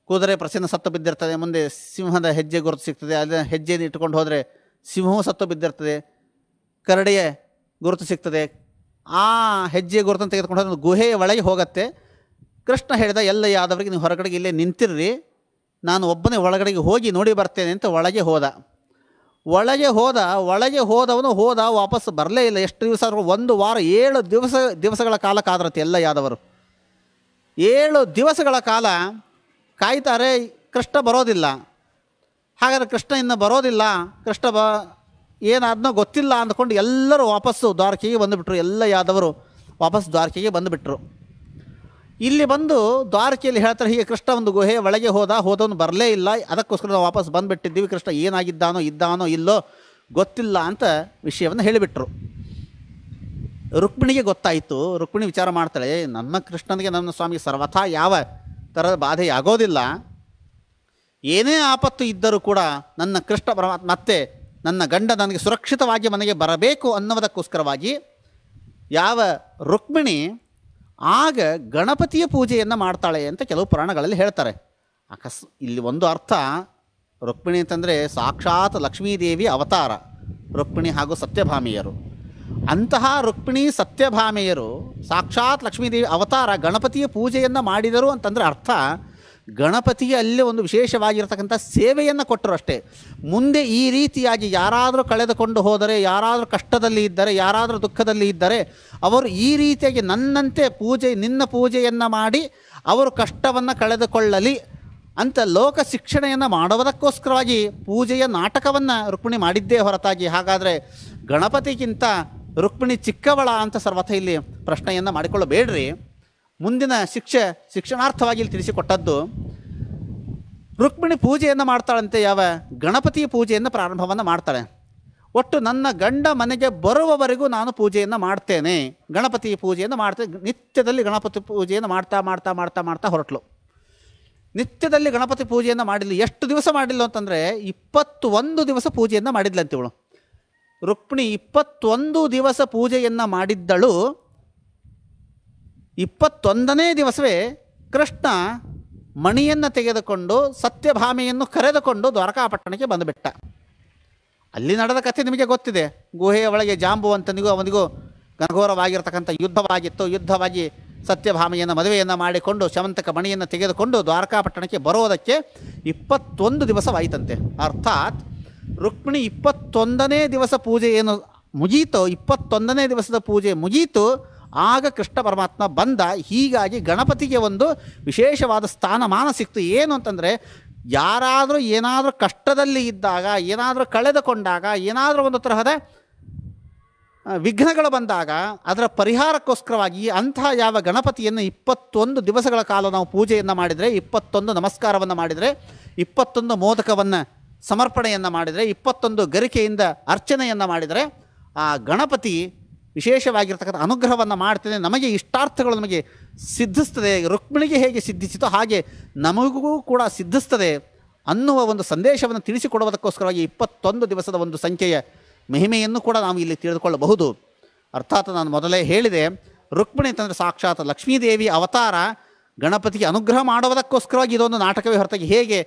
ಕುದುರೆ ಪ್ರಸನ್ನ ಸತ್ತು ಬಿದ್ದಿರ್ತದೆ ಮುಂದೆ ಸಿಂಹದ ಹೆಜ್ಜೆ ಗುರುತು ಸಿಗ್ತದೆ ಅಲ್ಲಿ ಹೆಜ್ಜೆಯನ್ನು ಇಟ್ಕೊಂಡು ಹೋದರೆ ಸಿಂಹವೂ ಸತ್ತು ಬಿದ್ದಿರ್ತದೆ ಕರಡಿಯ ಗುರುತು ಸಿಗ್ತದೆ ಆ ಹೆಜ್ಜೆ ಗುರುತನ್ನು ತೆಗೆದುಕೊಂಡು ಹೋದ್ರೆ ಗುಹೆಯ ಒಳಗೆ ಹೋಗುತ್ತೆ ಕೃಷ್ಣ ಹೇಳಿದ ಎಲ್ಲ ಯಾದವರಿಗೆ ನೀವು ಹೊರಗಡೆಗೆ ಇಲ್ಲೇ ನಿಂತಿರ್ರಿ ನಾನು ಒಬ್ಬನೇ ಒಳಗಡೆಗೆ ಹೋಗಿ ನೋಡಿ ಬರ್ತೇನೆ ಅಂತ ಒಳಗೆ ಹೋದ ಒಳಗೆ ಹೋದ ಒಳಗೆ ಹೋದವನು ಹೋದ ವಾಪಸ್ ಬರಲೇ ಇಲ್ಲ ಎಷ್ಟು ದಿವಸ ಒಂದು ವಾರ ಏಳು ದಿವಸ ದಿವಸಗಳ ಕಾಲ ಕಾದ್ರತೆ ಎಲ್ಲ ಯಾದವರು ಏಳು ದಿವಸಗಳ ಕಾಲ ಕಾಯ್ತಾರೆ ಕೃಷ್ಣ ಬರೋದಿಲ್ಲ ಹಾಗಾದರೆ ಕೃಷ್ಣ ಇನ್ನು ಬರೋದಿಲ್ಲ ಕೃಷ್ಣ ಬ ಏನಾದ್ನೋ ಗೊತ್ತಿಲ್ಲ ಅಂದ್ಕೊಂಡು ಎಲ್ಲರೂ ವಾಪಸ್ಸು ದ್ವಾರಕೆಗೆ ಬಂದುಬಿಟ್ರು ಎಲ್ಲ ಯಾದವರು ವಾಪಸ್ ದ್ವಾರಕೆಗೆ ಬಂದುಬಿಟ್ರು ಇಲ್ಲಿ ಬಂದು ದ್ವಾರಕೆಯಲ್ಲಿ ಹೇಳ್ತಾರೆ ಹೀಗೆ ಕೃಷ್ಣ ಒಂದು ಗುಹೆ ಒಳಗೆ ಹೋದ ಹೋದವನು ಬರಲೇ ಇಲ್ಲ ಅದಕ್ಕೋಸ್ಕರ ನಾವು ವಾಪಸ್ ಬಂದುಬಿಟ್ಟಿದ್ದೀವಿ ಕೃಷ್ಣ ಏನಾಗಿದ್ದಾನೋ ಇದ್ದಾನೋ ಇಲ್ಲೋ ಗೊತ್ತಿಲ್ಲ ಅಂತ ವಿಷಯವನ್ನು ಹೇಳಿಬಿಟ್ರು ರುಕ್ಮಿಣಿಗೆ ಗೊತ್ತಾಯಿತು ರುಕ್ಮಿಣಿ ವಿಚಾರ ಮಾಡ್ತಾಳೆ ನನ್ನ ಕೃಷ್ಣನಿಗೆ ನನ್ನ ಸ್ವಾಮಿ ಸರ್ವಥಾ ಯಾವ ಥರದ ಬಾಧೆ ಆಗೋದಿಲ್ಲ ಏನೇ ಆಪತ್ತು ಇದ್ದರೂ ಕೂಡ ನನ್ನ ಕೃಷ್ಣ ಪರಮಾತ್ಮ ಮತ್ತೆ ನನ್ನ ಗಂಡ ನನಗೆ ಸುರಕ್ಷಿತವಾಗಿ ಮನೆಗೆ ಬರಬೇಕು ಅನ್ನೋದಕ್ಕೋಸ್ಕರವಾಗಿ ಯಾವ ರುಕ್ಮಿಣಿ ಆಗ ಗಣಪತಿಯ ಪೂಜೆಯನ್ನು ಮಾಡ್ತಾಳೆ ಅಂತ ಕೆಲವು ಪುರಾಣಗಳಲ್ಲಿ ಹೇಳ್ತಾರೆ ಅಕಸ್ ಇಲ್ಲಿ ಒಂದು ಅರ್ಥ ರುಕ್ಮಿಣಿ ಅಂತಂದರೆ ಸಾಕ್ಷಾತ್ ಲಕ್ಷ್ಮೀದೇವಿ ಅವತಾರ ರುಕ್ಮಿಣಿ ಹಾಗೂ ಸತ್ಯಭಾಮಿಯರು ಅಂತಹ ರುಕ್ಮಿಣಿ ಸತ್ಯಭಾಮಿಯರು ಸಾಕ್ಷಾತ್ ಲಕ್ಷ್ಮೀದೇವಿ ಅವತಾರ ಗಣಪತಿಯ ಪೂಜೆಯನ್ನು ಮಾಡಿದರು ಅಂತಂದರೆ ಅರ್ಥ ಗಣಪತಿಗೆ ಅಲ್ಲೇ ಒಂದು ವಿಶೇಷವಾಗಿರತಕ್ಕಂಥ ಸೇವೆಯನ್ನು ಕೊಟ್ಟರು ಅಷ್ಟೇ ಮುಂದೆ ಈ ರೀತಿಯಾಗಿ ಯಾರಾದರೂ ಕಳೆದುಕೊಂಡು ಹೋದರೆ ಯಾರಾದರೂ ಕಷ್ಟದಲ್ಲಿ ಇದ್ದರೆ ಯಾರಾದರೂ ದುಃಖದಲ್ಲಿ ಇದ್ದರೆ ಅವರು ಈ ರೀತಿಯಾಗಿ ನನ್ನಂತೆ ಪೂಜೆ ನಿನ್ನ ಪೂಜೆಯನ್ನು ಮಾಡಿ ಅವರು ಕಷ್ಟವನ್ನು ಕಳೆದುಕೊಳ್ಳಲಿ ಅಂತ ಲೋಕ ಶಿಕ್ಷಣೆಯನ್ನು ಮಾಡುವುದಕ್ಕೋಸ್ಕರವಾಗಿ ಪೂಜೆಯ ನಾಟಕವನ್ನು ರುಕ್ಮಿಣಿ ಮಾಡಿದ್ದೇ ಹೊರತಾಗಿ ಹಾಗಾದರೆ ಗಣಪತಿಗಿಂತ ರುಕ್ಮಿಣಿ ಚಿಕ್ಕವಳ ಅಂತ ಸರ್ವಥ ಇಲ್ಲಿ ಪ್ರಶ್ನೆಯನ್ನು ಮಾಡಿಕೊಳ್ಳಬೇಡ್ರಿ ಮುಂದಿನ ಶಿಕ್ಷೆ ಶಿಕ್ಷಣಾರ್ಥವಾಗಿ ಇಲ್ಲಿ ತಿಳಿಸಿಕೊಟ್ಟದ್ದು ರುಕ್ಮಿಣಿ ಪೂಜೆಯನ್ನು ಮಾಡ್ತಾಳಂತೆ ಯಾವ ಗಣಪತಿಯ ಪೂಜೆಯನ್ನು ಪ್ರಾರಂಭವನ್ನು ಮಾಡ್ತಾಳೆ ಒಟ್ಟು ನನ್ನ ಗಂಡ ಮನೆಗೆ ಬರುವವರೆಗೂ ನಾನು ಪೂಜೆಯನ್ನು ಮಾಡ್ತೇನೆ ಗಣಪತಿ ಪೂಜೆಯನ್ನು ಮಾಡ್ತೇನೆ ನಿತ್ಯದಲ್ಲಿ ಗಣಪತಿ ಪೂಜೆಯನ್ನು ಮಾಡ್ತಾ ಮಾಡ್ತಾ ಮಾಡ್ತಾ ಮಾಡ್ತಾ ಹೊರಟ್ಲು ನಿತ್ಯದಲ್ಲಿ ಗಣಪತಿ ಪೂಜೆಯನ್ನು ಮಾಡಿಲ್ಲ ಎಷ್ಟು ದಿವಸ ಮಾಡಿಲ್ಲ ಅಂತಂದರೆ ಇಪ್ಪತ್ತೊಂದು ದಿವಸ ಪೂಜೆಯನ್ನು ಮಾಡಿದ್ಲಂತೆ ಇವಳು ರುಕ್ಮಿಣಿ ಇಪ್ಪತ್ತೊಂದು ದಿವಸ ಪೂಜೆಯನ್ನು ಮಾಡಿದ್ದಳು ಇಪ್ಪತ್ತೊಂದನೇ ದಿವಸವೇ ಕೃಷ್ಣ ಮಣಿಯನ್ನು ತೆಗೆದುಕೊಂಡು ಸತ್ಯಭಾಮೆಯನ್ನು ಕರೆದುಕೊಂಡು ದ್ವಾರಕಾಪಟ್ಟಣಕ್ಕೆ ಬಂದುಬಿಟ್ಟ ಅಲ್ಲಿ ನಡೆದ ಕಥೆ ನಿಮಗೆ ಗೊತ್ತಿದೆ ಗುಹೆಯ ಒಳಗೆ ಜಾಂಬುವಂತನಿಗೂ ಅವನಿಗೂ ಘನಘೋರವಾಗಿರ್ತಕ್ಕಂಥ ಯುದ್ಧವಾಗಿತ್ತು ಯುದ್ಧವಾಗಿ ಸತ್ಯಭಾಮೆಯನ್ನು ಮದುವೆಯನ್ನು ಮಾಡಿಕೊಂಡು ಶಮಂತಕ ಮಣಿಯನ್ನು ತೆಗೆದುಕೊಂಡು ದ್ವಾರಕಾಪಟ್ಟಣಕ್ಕೆ ಬರೋದಕ್ಕೆ ಇಪ್ಪತ್ತೊಂದು ದಿವಸವಾಯಿತಂತೆ ಅರ್ಥಾತ್ ರುಕ್ಮಿಣಿ ಇಪ್ಪತ್ತೊಂದನೇ ದಿವಸ ಪೂಜೆ ಏನು ಮುಗೀತೋ ಇಪ್ಪತ್ತೊಂದನೇ ದಿವಸದ ಪೂಜೆ ಮುಗೀತು ಆಗ ಕೃಷ್ಣ ಪರಮಾತ್ಮ ಬಂದ ಹೀಗಾಗಿ ಗಣಪತಿಗೆ ಒಂದು ವಿಶೇಷವಾದ ಸ್ಥಾನಮಾನ ಸಿಕ್ತು ಏನು ಅಂತಂದರೆ ಯಾರಾದರೂ ಏನಾದರೂ ಕಷ್ಟದಲ್ಲಿ ಇದ್ದಾಗ ಏನಾದರೂ ಕಳೆದುಕೊಂಡಾಗ ಏನಾದರೂ ಒಂದು ತರಹದ ವಿಘ್ನಗಳು ಬಂದಾಗ ಅದರ ಪರಿಹಾರಕ್ಕೋಸ್ಕರವಾಗಿ ಅಂತಹ ಯಾವ ಗಣಪತಿಯನ್ನು ಇಪ್ಪತ್ತೊಂದು ದಿವಸಗಳ ಕಾಲ ನಾವು ಪೂಜೆಯನ್ನು ಮಾಡಿದರೆ ಇಪ್ಪತ್ತೊಂದು ನಮಸ್ಕಾರವನ್ನು ಮಾಡಿದರೆ ಇಪ್ಪತ್ತೊಂದು ಮೋದಕವನ್ನು ಸಮರ್ಪಣೆಯನ್ನು ಮಾಡಿದರೆ ಇಪ್ಪತ್ತೊಂದು ಗರಿಕೆಯಿಂದ ಅರ್ಚನೆಯನ್ನು ಮಾಡಿದರೆ ಆ ಗಣಪತಿ ವಿಶೇಷವಾಗಿರ್ತಕ್ಕಂಥ ಅನುಗ್ರಹವನ್ನು ಮಾಡ್ತೇನೆ ನಮಗೆ ಇಷ್ಟಾರ್ಥಗಳು ನಮಗೆ ಸಿದ್ಧಿಸ್ತದೆ ರುಕ್ಮಿಣಿಗೆ ಹೇಗೆ ಸಿದ್ಧಿಸಿತೋ ಹಾಗೆ ನಮಗೂ ಕೂಡ ಸಿದ್ಧಿಸ್ತದೆ ಅನ್ನುವ ಒಂದು ಸಂದೇಶವನ್ನು ತಿಳಿಸಿಕೊಡುವುದಕ್ಕೋಸ್ಕರವಾಗಿ ಇಪ್ಪತ್ತೊಂದು ದಿವಸದ ಒಂದು ಸಂಖ್ಯೆಯ ಮಹಿಮೆಯನ್ನು ಕೂಡ ನಾವು ಇಲ್ಲಿ ತಿಳಿದುಕೊಳ್ಳಬಹುದು ಅರ್ಥಾತ್ ನಾನು ಮೊದಲೇ ಹೇಳಿದೆ ರುಕ್ಮಿಣಿ ಅಂತಂದರೆ ಸಾಕ್ಷಾತ್ ಲಕ್ಷ್ಮೀದೇವಿ ಅವತಾರ ಗಣಪತಿಗೆ ಅನುಗ್ರಹ ಮಾಡುವುದಕ್ಕೋಸ್ಕರವಾಗಿ ಇದೊಂದು ನಾಟಕವೇ ಹೊರತಾಗಿ ಹೇಗೆ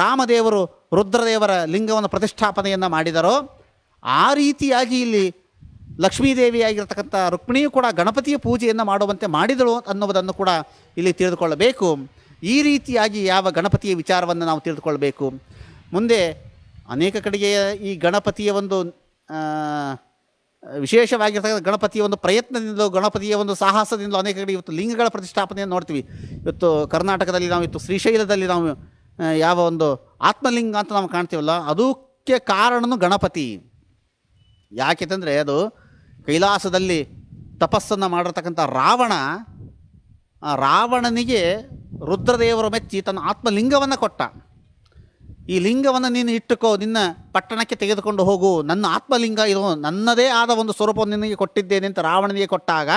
ರಾಮದೇವರು ರುದ್ರದೇವರ ಲಿಂಗವನ್ನು ಪ್ರತಿಷ್ಠಾಪನೆಯನ್ನು ಮಾಡಿದರೋ ಆ ರೀತಿಯಾಗಿ ಇಲ್ಲಿ ಲಕ್ಷ್ಮೀದೇವಿಯಾಗಿರ್ತಕ್ಕಂಥ ರುಕ್ಮಿಣಿಯು ಕೂಡ ಗಣಪತಿಯ ಪೂಜೆಯನ್ನು ಮಾಡುವಂತೆ ಮಾಡಿದಳು ಅನ್ನುವುದನ್ನು ಕೂಡ ಇಲ್ಲಿ ತಿಳಿದುಕೊಳ್ಳಬೇಕು ಈ ರೀತಿಯಾಗಿ ಯಾವ ಗಣಪತಿಯ ವಿಚಾರವನ್ನು ನಾವು ತಿಳಿದುಕೊಳ್ಬೇಕು ಮುಂದೆ ಅನೇಕ ಕಡೆಗೆ ಈ ಗಣಪತಿಯ ಒಂದು ವಿಶೇಷವಾಗಿರ್ತಕ್ಕಂಥ ಗಣಪತಿಯ ಒಂದು ಪ್ರಯತ್ನದಿಂದಲೂ ಗಣಪತಿಯ ಒಂದು ಸಾಹಸದಿಂದಲೂ ಅನೇಕ ಕಡೆ ಇವತ್ತು ಲಿಂಗಗಳ ಪ್ರತಿಷ್ಠಾಪನೆಯನ್ನು ನೋಡ್ತೀವಿ ಇವತ್ತು ಕರ್ನಾಟಕದಲ್ಲಿ ನಾವು ಇವತ್ತು ಶ್ರೀಶೈಲದಲ್ಲಿ ನಾವು ಯಾವ ಒಂದು ಆತ್ಮಲಿಂಗ ಅಂತ ನಾವು ಕಾಣ್ತೀವಲ್ಲ ಅದಕ್ಕೆ ಕಾರಣನು ಗಣಪತಿ ಯಾಕೆಂತಂದರೆ ಅದು ಕೈಲಾಸದಲ್ಲಿ ತಪಸ್ಸನ್ನು ಮಾಡಿರ್ತಕ್ಕಂಥ ರಾವಣ ರಾವಣನಿಗೆ ರುದ್ರದೇವರು ಮೆಚ್ಚಿ ತನ್ನ ಆತ್ಮಲಿಂಗವನ್ನು ಕೊಟ್ಟ ಈ ಲಿಂಗವನ್ನು ನೀನು ಇಟ್ಟುಕೋ ನಿನ್ನ ಪಟ್ಟಣಕ್ಕೆ ತೆಗೆದುಕೊಂಡು ಹೋಗು ನನ್ನ ಆತ್ಮಲಿಂಗ ಇದು ನನ್ನದೇ ಆದ ಒಂದು ಸ್ವರೂಪವನ್ನು ನಿನಗೆ ಕೊಟ್ಟಿದ್ದೇನೆ ಅಂತ ರಾವಣನಿಗೆ ಕೊಟ್ಟಾಗ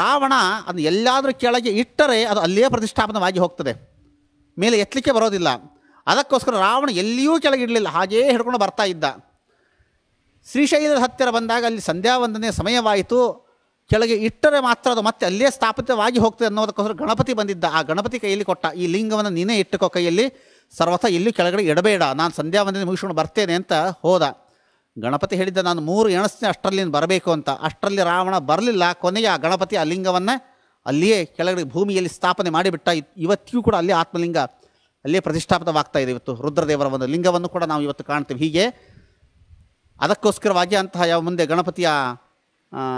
ರಾವಣ ಅದು ಎಲ್ಲಾದರೂ ಕೆಳಗೆ ಇಟ್ಟರೆ ಅದು ಅಲ್ಲೇ ಪ್ರತಿಷ್ಠಾಪನವಾಗಿ ಹೋಗ್ತದೆ ಮೇಲೆ ಎತ್ತಲಿಕ್ಕೆ ಬರೋದಿಲ್ಲ ಅದಕ್ಕೋಸ್ಕರ ರಾವಣ ಎಲ್ಲಿಯೂ ಇಡಲಿಲ್ಲ ಹಾಗೇ ಹಿಡ್ಕೊಂಡು ಬರ್ತಾ ಇದ್ದ ಶ್ರೀಶೈಲದ ಹತ್ತಿರ ಬಂದಾಗ ಅಲ್ಲಿ ಸಂಧ್ಯಾವಂದನೆ ಸಮಯವಾಯಿತು ಕೆಳಗೆ ಇಟ್ಟರೆ ಮಾತ್ರ ಅದು ಮತ್ತೆ ಅಲ್ಲೇ ಸ್ಥಾಪಿತವಾಗಿ ಹೋಗ್ತದೆ ಅನ್ನೋದಕ್ಕೋಸ್ಕರ ಗಣಪತಿ ಬಂದಿದ್ದ ಆ ಗಣಪತಿ ಕೈಯಲ್ಲಿ ಕೊಟ್ಟ ಈ ಲಿಂಗವನ್ನು ನೀನೇ ಇಟ್ಟುಕೋ ಕೈಯಲ್ಲಿ ಸರ್ವಥ ಇಲ್ಲಿ ಕೆಳಗಡೆ ಇಡಬೇಡ ನಾನು ಸಂಧ್ಯಾವಂದನೆ ಮುಗಿಸ್ಕೊಂಡು ಬರ್ತೇನೆ ಅಂತ ಹೋದ ಗಣಪತಿ ಹೇಳಿದ್ದ ನಾನು ಮೂರು ಎಣಸ್ತೇನೆ ಅಷ್ಟರಲ್ಲಿ ಬರಬೇಕು ಅಂತ ಅಷ್ಟರಲ್ಲಿ ರಾವಣ ಬರಲಿಲ್ಲ ಕೊನೆಗೆ ಆ ಗಣಪತಿ ಆ ಲಿಂಗವನ್ನು ಅಲ್ಲಿಯೇ ಕೆಳಗಡೆ ಭೂಮಿಯಲ್ಲಿ ಸ್ಥಾಪನೆ ಮಾಡಿಬಿಟ್ಟ ಇವತ್ತಿಗೂ ಕೂಡ ಅಲ್ಲಿ ಆತ್ಮಲಿಂಗ ಅಲ್ಲಿಯೇ ಪ್ರತಿಷ್ಠಾಪಿತವಾಗ್ತಾ ಇದೆ ಇವತ್ತು ರುದ್ರದೇವರ ಒಂದು ಲಿಂಗವನ್ನು ಕೂಡ ನಾವು ಇವತ್ತು ಕಾಣ್ತೀವಿ ಹೀಗೆ ಅದಕ್ಕೋಸ್ಕರವಾಗಿ ಅಂತಹ ಯಾವ ಮುಂದೆ ಗಣಪತಿಯ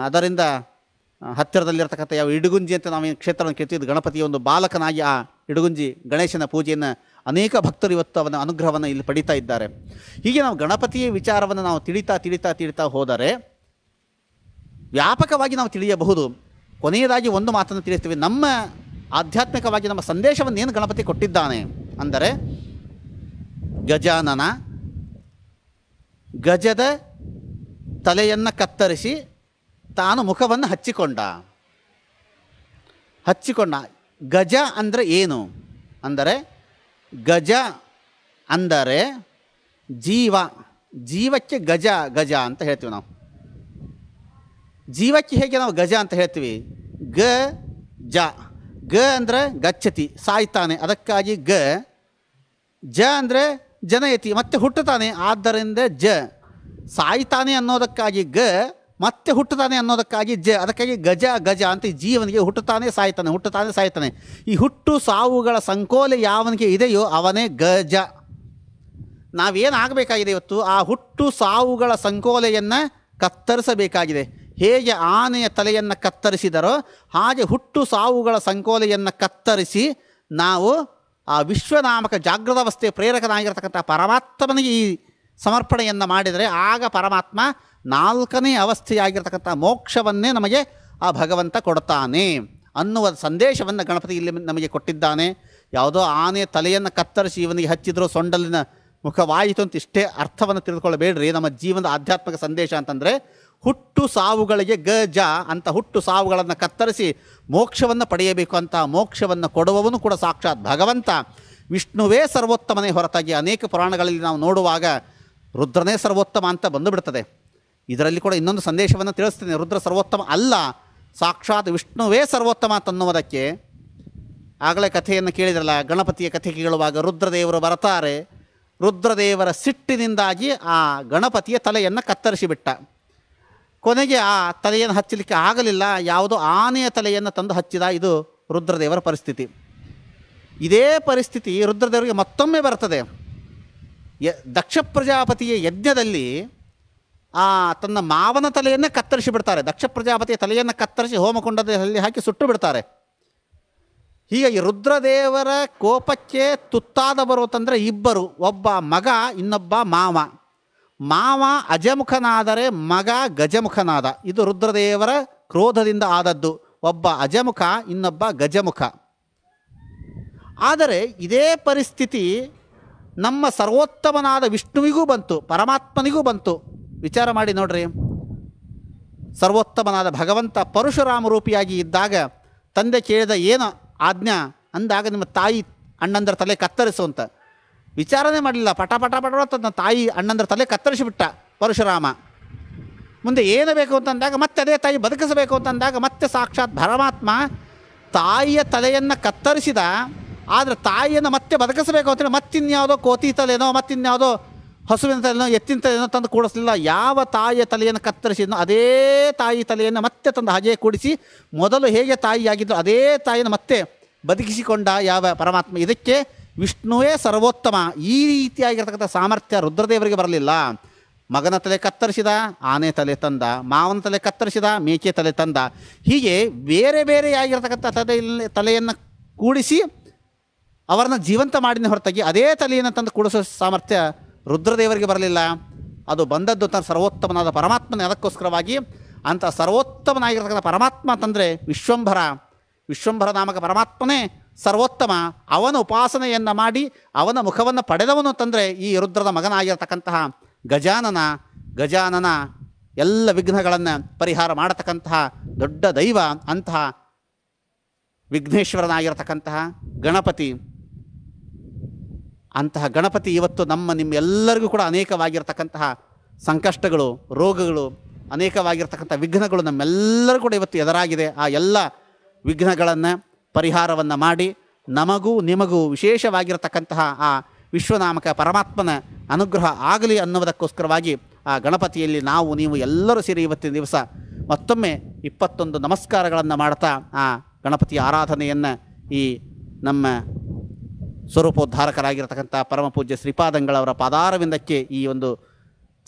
ಅದರಿಂದ ಹತ್ತಿರದಲ್ಲಿರ್ತಕ್ಕಂಥ ಯಾವ ಇಡುಗುಂಜಿ ಅಂತ ನಾವು ಕ್ಷೇತ್ರವನ್ನು ಕೇಳ್ತಿದ್ದು ಗಣಪತಿಯ ಒಂದು ಬಾಲಕನಾಗಿ ಆ ಇಡುಗುಂಜಿ ಗಣೇಶನ ಪೂಜೆಯನ್ನು ಅನೇಕ ಭಕ್ತರು ಇವತ್ತು ಅವನ ಅನುಗ್ರಹವನ್ನು ಇಲ್ಲಿ ಪಡೀತಾ ಇದ್ದಾರೆ ಹೀಗೆ ನಾವು ಗಣಪತಿಯ ವಿಚಾರವನ್ನು ನಾವು ತಿಳಿತಾ ತಿಳಿತಾ ತಿಳಿತಾ ಹೋದರೆ ವ್ಯಾಪಕವಾಗಿ ನಾವು ತಿಳಿಯಬಹುದು ಕೊನೆಯದಾಗಿ ಒಂದು ಮಾತನ್ನು ತಿಳಿಸ್ತೀವಿ ನಮ್ಮ ಆಧ್ಯಾತ್ಮಿಕವಾಗಿ ನಮ್ಮ ಸಂದೇಶವನ್ನು ಏನು ಗಣಪತಿ ಕೊಟ್ಟಿದ್ದಾನೆ ಅಂದರೆ ಗಜಾನನ ಗಜದ ತಲೆಯನ್ನು ಕತ್ತರಿಸಿ ತಾನು ಮುಖವನ್ನು ಹಚ್ಚಿಕೊಂಡ ಹಚ್ಚಿಕೊಂಡ ಗಜ ಅಂದರೆ ಏನು ಅಂದರೆ ಗಜ ಅಂದರೆ ಜೀವ ಜೀವಕ್ಕೆ ಗಜ ಗಜ ಅಂತ ಹೇಳ್ತೀವಿ ನಾವು ಜೀವಕ್ಕೆ ಹೇಗೆ ನಾವು ಗಜ ಅಂತ ಹೇಳ್ತೀವಿ ಗ ಜ ಗ ಅಂದರೆ ಗಚ್ಚತಿ ಸಾಯ್ತಾನೆ ಅದಕ್ಕಾಗಿ ಗ ಜ ಅಂದರೆ ಜನಯತಿ ಮತ್ತೆ ಹುಟ್ಟುತ್ತಾನೆ ಆದ್ದರಿಂದ ಜ ಸಾಯ್ತಾನೆ ಅನ್ನೋದಕ್ಕಾಗಿ ಗ ಮತ್ತೆ ಹುಟ್ಟುತ್ತಾನೆ ಅನ್ನೋದಕ್ಕಾಗಿ ಜ ಅದಕ್ಕಾಗಿ ಗಜ ಗಜ ಅಂತ ಜೀವನಿಗೆ ಹುಟ್ಟುತ್ತಾನೆ ಸಾಯ್ತಾನೆ ಹುಟ್ಟುತ್ತಾನೆ ಸಾಯ್ತಾನೆ ಈ ಹುಟ್ಟು ಸಾವುಗಳ ಸಂಕೋಲೆ ಯಾವನಿಗೆ ಇದೆಯೋ ಅವನೇ ಗಜ ನಾವೇನಾಗಬೇಕಾಗಿದೆ ಇವತ್ತು ಆ ಹುಟ್ಟು ಸಾವುಗಳ ಸಂಕೋಲೆಯನ್ನು ಕತ್ತರಿಸಬೇಕಾಗಿದೆ ಹೇಗೆ ಆನೆಯ ತಲೆಯನ್ನು ಕತ್ತರಿಸಿದರೋ ಹಾಗೆ ಹುಟ್ಟು ಸಾವುಗಳ ಸಂಕೋಲೆಯನ್ನು ಕತ್ತರಿಸಿ ನಾವು ಆ ವಿಶ್ವನಾಮಕ ಅವಸ್ಥೆಯ ಪ್ರೇರಕನಾಗಿರ್ತಕ್ಕಂಥ ಪರಮಾತ್ಮನಿಗೆ ಈ ಸಮರ್ಪಣೆಯನ್ನು ಮಾಡಿದರೆ ಆಗ ಪರಮಾತ್ಮ ನಾಲ್ಕನೇ ಅವಸ್ಥೆಯಾಗಿರ್ತಕ್ಕಂಥ ಮೋಕ್ಷವನ್ನೇ ನಮಗೆ ಆ ಭಗವಂತ ಕೊಡ್ತಾನೆ ಅನ್ನುವ ಸಂದೇಶವನ್ನು ಗಣಪತಿ ಇಲ್ಲಿ ನಮಗೆ ಕೊಟ್ಟಿದ್ದಾನೆ ಯಾವುದೋ ಆನೆ ತಲೆಯನ್ನು ಕತ್ತರಿಸಿ ಇವನಿಗೆ ಹಚ್ಚಿದ್ರು ಸೊಂಡಲಿನ ಮುಖವಾಯಿತು ಅಂತ ಇಷ್ಟೇ ಅರ್ಥವನ್ನು ತಿಳಿದುಕೊಳ್ಳಬೇಡ್ರಿ ನಮ್ಮ ಜೀವನದ ಆಧ್ಯಾತ್ಮಿಕ ಸಂದೇಶ ಅಂತಂದರೆ ಹುಟ್ಟು ಸಾವುಗಳಿಗೆ ಗಜ ಅಂತ ಹುಟ್ಟು ಸಾವುಗಳನ್ನು ಕತ್ತರಿಸಿ ಮೋಕ್ಷವನ್ನು ಪಡೆಯಬೇಕು ಅಂತ ಮೋಕ್ಷವನ್ನು ಕೊಡುವವನು ಕೂಡ ಸಾಕ್ಷಾತ್ ಭಗವಂತ ವಿಷ್ಣುವೇ ಸರ್ವೋತ್ತಮನೇ ಹೊರತಾಗಿ ಅನೇಕ ಪುರಾಣಗಳಲ್ಲಿ ನಾವು ನೋಡುವಾಗ ರುದ್ರನೇ ಸರ್ವೋತ್ತಮ ಅಂತ ಬಂದುಬಿಡ್ತದೆ ಇದರಲ್ಲಿ ಕೂಡ ಇನ್ನೊಂದು ಸಂದೇಶವನ್ನು ತಿಳಿಸ್ತೇನೆ ರುದ್ರ ಸರ್ವೋತ್ತಮ ಅಲ್ಲ ಸಾಕ್ಷಾತ್ ವಿಷ್ಣುವೇ ಸರ್ವೋತ್ತಮ ತನ್ನುವುದಕ್ಕೆ ಆಗಲೇ ಕಥೆಯನ್ನು ಕೇಳಿದ್ರಲ್ಲ ಗಣಪತಿಯ ಕಥೆ ಕೇಳುವಾಗ ರುದ್ರದೇವರು ಬರ್ತಾರೆ ರುದ್ರದೇವರ ಸಿಟ್ಟಿನಿಂದಾಗಿ ಆ ಗಣಪತಿಯ ತಲೆಯನ್ನು ಕತ್ತರಿಸಿಬಿಟ್ಟ ಕೊನೆಗೆ ಆ ತಲೆಯನ್ನು ಹಚ್ಚಲಿಕ್ಕೆ ಆಗಲಿಲ್ಲ ಯಾವುದೋ ಆನೆಯ ತಲೆಯನ್ನು ತಂದು ಹಚ್ಚಿದ ಇದು ರುದ್ರದೇವರ ಪರಿಸ್ಥಿತಿ ಇದೇ ಪರಿಸ್ಥಿತಿ ರುದ್ರದೇವರಿಗೆ ಮತ್ತೊಮ್ಮೆ ಬರ್ತದೆ ಯ ದಕ್ಷ ಪ್ರಜಾಪತಿಯ ಯಜ್ಞದಲ್ಲಿ ಆ ತನ್ನ ಮಾವನ ತಲೆಯನ್ನು ಕತ್ತರಿಸಿ ಬಿಡ್ತಾರೆ ದಕ್ಷ ಪ್ರಜಾಪತಿಯ ತಲೆಯನ್ನು ಕತ್ತರಿಸಿ ಹೋಮಕೊಂಡದಲ್ಲಿ ಹಾಕಿ ಸುಟ್ಟು ಬಿಡ್ತಾರೆ ಹೀಗಾಗಿ ರುದ್ರದೇವರ ಕೋಪಕ್ಕೆ ತುತ್ತಾದವರು ಅಂತಂದರೆ ಇಬ್ಬರು ಒಬ್ಬ ಮಗ ಇನ್ನೊಬ್ಬ ಮಾವ ಮಾವ ಅಜಮುಖನಾದರೆ ಮಗ ಗಜಮುಖನಾದ ಇದು ರುದ್ರದೇವರ ಕ್ರೋಧದಿಂದ ಆದದ್ದು ಒಬ್ಬ ಅಜಮುಖ ಇನ್ನೊಬ್ಬ ಗಜಮುಖ ಆದರೆ ಇದೇ ಪರಿಸ್ಥಿತಿ ನಮ್ಮ ಸರ್ವೋತ್ತಮನಾದ ವಿಷ್ಣುವಿಗೂ ಬಂತು ಪರಮಾತ್ಮನಿಗೂ ಬಂತು ವಿಚಾರ ಮಾಡಿ ನೋಡ್ರಿ ಸರ್ವೋತ್ತಮನಾದ ಭಗವಂತ ಪರಶುರಾಮ ರೂಪಿಯಾಗಿ ಇದ್ದಾಗ ತಂದೆ ಕೇಳಿದ ಏನು ಆಜ್ಞಾ ಅಂದಾಗ ನಿಮ್ಮ ತಾಯಿ ಅಣ್ಣಂದ್ರ ತಲೆ ಕತ್ತರಿಸುವಂತ ವಿಚಾರನೆ ಮಾಡಲಿಲ್ಲ ಪಟ ಪಟ ಪಟ ತನ್ನ ತಾಯಿ ಅಣ್ಣಂದ್ರ ತಲೆ ಕತ್ತರಿಸಿಬಿಟ್ಟ ಪರಶುರಾಮ ಮುಂದೆ ಏನು ಬೇಕು ಅಂತಂದಾಗ ಮತ್ತೆ ಅದೇ ತಾಯಿ ಬದುಕಿಸಬೇಕು ಅಂತಂದಾಗ ಮತ್ತೆ ಸಾಕ್ಷಾತ್ ಪರಮಾತ್ಮ ತಾಯಿಯ ತಲೆಯನ್ನು ಕತ್ತರಿಸಿದ ಆದರೆ ತಾಯಿಯನ್ನು ಮತ್ತೆ ಬದುಕಿಸಬೇಕು ಅಂತೇಳಿ ಮತ್ತಿನ್ಯಾವುದೋ ಕೋತಿ ತಲೆನೋ ಮತ್ತಿನ್ಯಾವುದೋ ಹಸುವಿನ ತಲೆನೋ ಎತ್ತಿನ ತಲೆನೋ ತಂದು ಕೂಡಿಸಲಿಲ್ಲ ಯಾವ ತಾಯಿಯ ತಲೆಯನ್ನು ಕತ್ತರಿಸಿದ್ನೋ ಅದೇ ತಾಯಿ ತಲೆಯನ್ನು ಮತ್ತೆ ತಂದು ಹಾಗೆ ಕೂಡಿಸಿ ಮೊದಲು ಹೇಗೆ ತಾಯಿಯಾಗಿದ್ದೋ ಅದೇ ತಾಯಿಯನ್ನು ಮತ್ತೆ ಬದುಕಿಸಿಕೊಂಡ ಯಾವ ಪರಮಾತ್ಮ ಇದಕ್ಕೆ ವಿಷ್ಣುವೇ ಸರ್ವೋತ್ತಮ ಈ ರೀತಿಯಾಗಿರ್ತಕ್ಕಂಥ ಸಾಮರ್ಥ್ಯ ರುದ್ರದೇವರಿಗೆ ಬರಲಿಲ್ಲ ಮಗನ ತಲೆ ಕತ್ತರಿಸಿದ ಆನೆ ತಲೆ ತಂದ ಮಾವನ ತಲೆ ಕತ್ತರಿಸಿದ ಮೇಕೆ ತಲೆ ತಂದ ಹೀಗೆ ಬೇರೆ ಬೇರೆಯಾಗಿರ್ತಕ್ಕಂಥ ತಲೆ ತಲೆಯನ್ನು ಕೂಡಿಸಿ ಅವರನ್ನು ಜೀವಂತ ಮಾಡಿದ ಹೊರತಾಗಿ ಅದೇ ತಲೆಯನ್ನು ತಂದು ಕೂಡಿಸೋ ಸಾಮರ್ಥ್ಯ ರುದ್ರದೇವರಿಗೆ ಬರಲಿಲ್ಲ ಅದು ಬಂದದ್ದು ತನ್ನ ಸರ್ವೋತ್ತಮನಾದ ಪರಮಾತ್ಮನ ಅದಕ್ಕೋಸ್ಕರವಾಗಿ ಅಂಥ ಸರ್ವೋತ್ತಮನಾಗಿರ್ತಕ್ಕಂಥ ಪರಮಾತ್ಮ ತಂದರೆ ವಿಶ್ವಂಭರ ವಿಶ್ವಂಭರ ನಾಮಕ ಪರಮಾತ್ಮನೇ ಸರ್ವೋತ್ತಮ ಅವನ ಉಪಾಸನೆಯನ್ನು ಮಾಡಿ ಅವನ ಮುಖವನ್ನು ಪಡೆದವನು ತಂದರೆ ಈ ರುದ್ರದ ಮಗನಾಗಿರತಕ್ಕಂತಹ ಗಜಾನನ ಗಜಾನನ ಎಲ್ಲ ವಿಘ್ನಗಳನ್ನು ಪರಿಹಾರ ಮಾಡತಕ್ಕಂತಹ ದೊಡ್ಡ ದೈವ ಅಂತಹ ವಿಘ್ನೇಶ್ವರನಾಗಿರತಕ್ಕಂತಹ ಗಣಪತಿ ಅಂತಹ ಗಣಪತಿ ಇವತ್ತು ನಮ್ಮ ನಿಮ್ಮ ಎಲ್ಲರಿಗೂ ಕೂಡ ಅನೇಕವಾಗಿರ್ತಕ್ಕಂತಹ ಸಂಕಷ್ಟಗಳು ರೋಗಗಳು ಅನೇಕವಾಗಿರ್ತಕ್ಕಂಥ ವಿಘ್ನಗಳು ನಮ್ಮೆಲ್ಲರೂ ಕೂಡ ಇವತ್ತು ಎದುರಾಗಿದೆ ಆ ಎಲ್ಲ ವಿಘ್ನಗಳನ್ನು ಪರಿಹಾರವನ್ನು ಮಾಡಿ ನಮಗೂ ನಿಮಗೂ ವಿಶೇಷವಾಗಿರತಕ್ಕಂತಹ ಆ ವಿಶ್ವನಾಮಕ ಪರಮಾತ್ಮನ ಅನುಗ್ರಹ ಆಗಲಿ ಅನ್ನುವುದಕ್ಕೋಸ್ಕರವಾಗಿ ಆ ಗಣಪತಿಯಲ್ಲಿ ನಾವು ನೀವು ಎಲ್ಲರೂ ಸೇರಿ ಇವತ್ತಿನ ದಿವಸ ಮತ್ತೊಮ್ಮೆ ಇಪ್ಪತ್ತೊಂದು ನಮಸ್ಕಾರಗಳನ್ನು ಮಾಡ್ತಾ ಆ ಗಣಪತಿಯ ಆರಾಧನೆಯನ್ನು ಈ ನಮ್ಮ ಸ್ವರೂಪೋದ್ಧಾರಕರಾಗಿರತಕ್ಕಂಥ ಪರಮಪೂಜ್ಯ ಶ್ರೀಪಾದಂಗಳವರ ಪಾದಾರವಿಂದಕ್ಕೆ ಈ ಒಂದು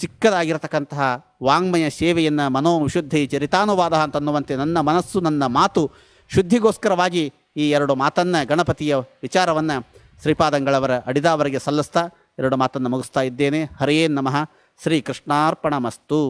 ಚಿಕ್ಕದಾಗಿರತಕ್ಕಂತಹ ವಾಂಗ್ಮಯ ಸೇವೆಯನ್ನು ಮನೋವಿಶುದ್ಧಿ ಚರಿತಾನುವಾದ ಅಂತನ್ನುವಂತೆ ನನ್ನ ಮನಸ್ಸು ನನ್ನ ಮಾತು ಶುದ್ಧಿಗೋಸ್ಕರವಾಗಿ ಈ ಎರಡು ಮಾತನ್ನು ಗಣಪತಿಯ ವಿಚಾರವನ್ನು ಶ್ರೀಪಾದಂಗಳವರ ಅಡಿದಾವರಿಗೆ ಸಲ್ಲಿಸ್ತಾ ಎರಡು ಮಾತನ್ನು ಮುಗಿಸ್ತಾ ಇದ್ದೇನೆ ಹರಿಯೇ ನಮಃ ಶ್ರೀಕೃಷ್ಣಾರ್ಪಣ ಮಸ್ತು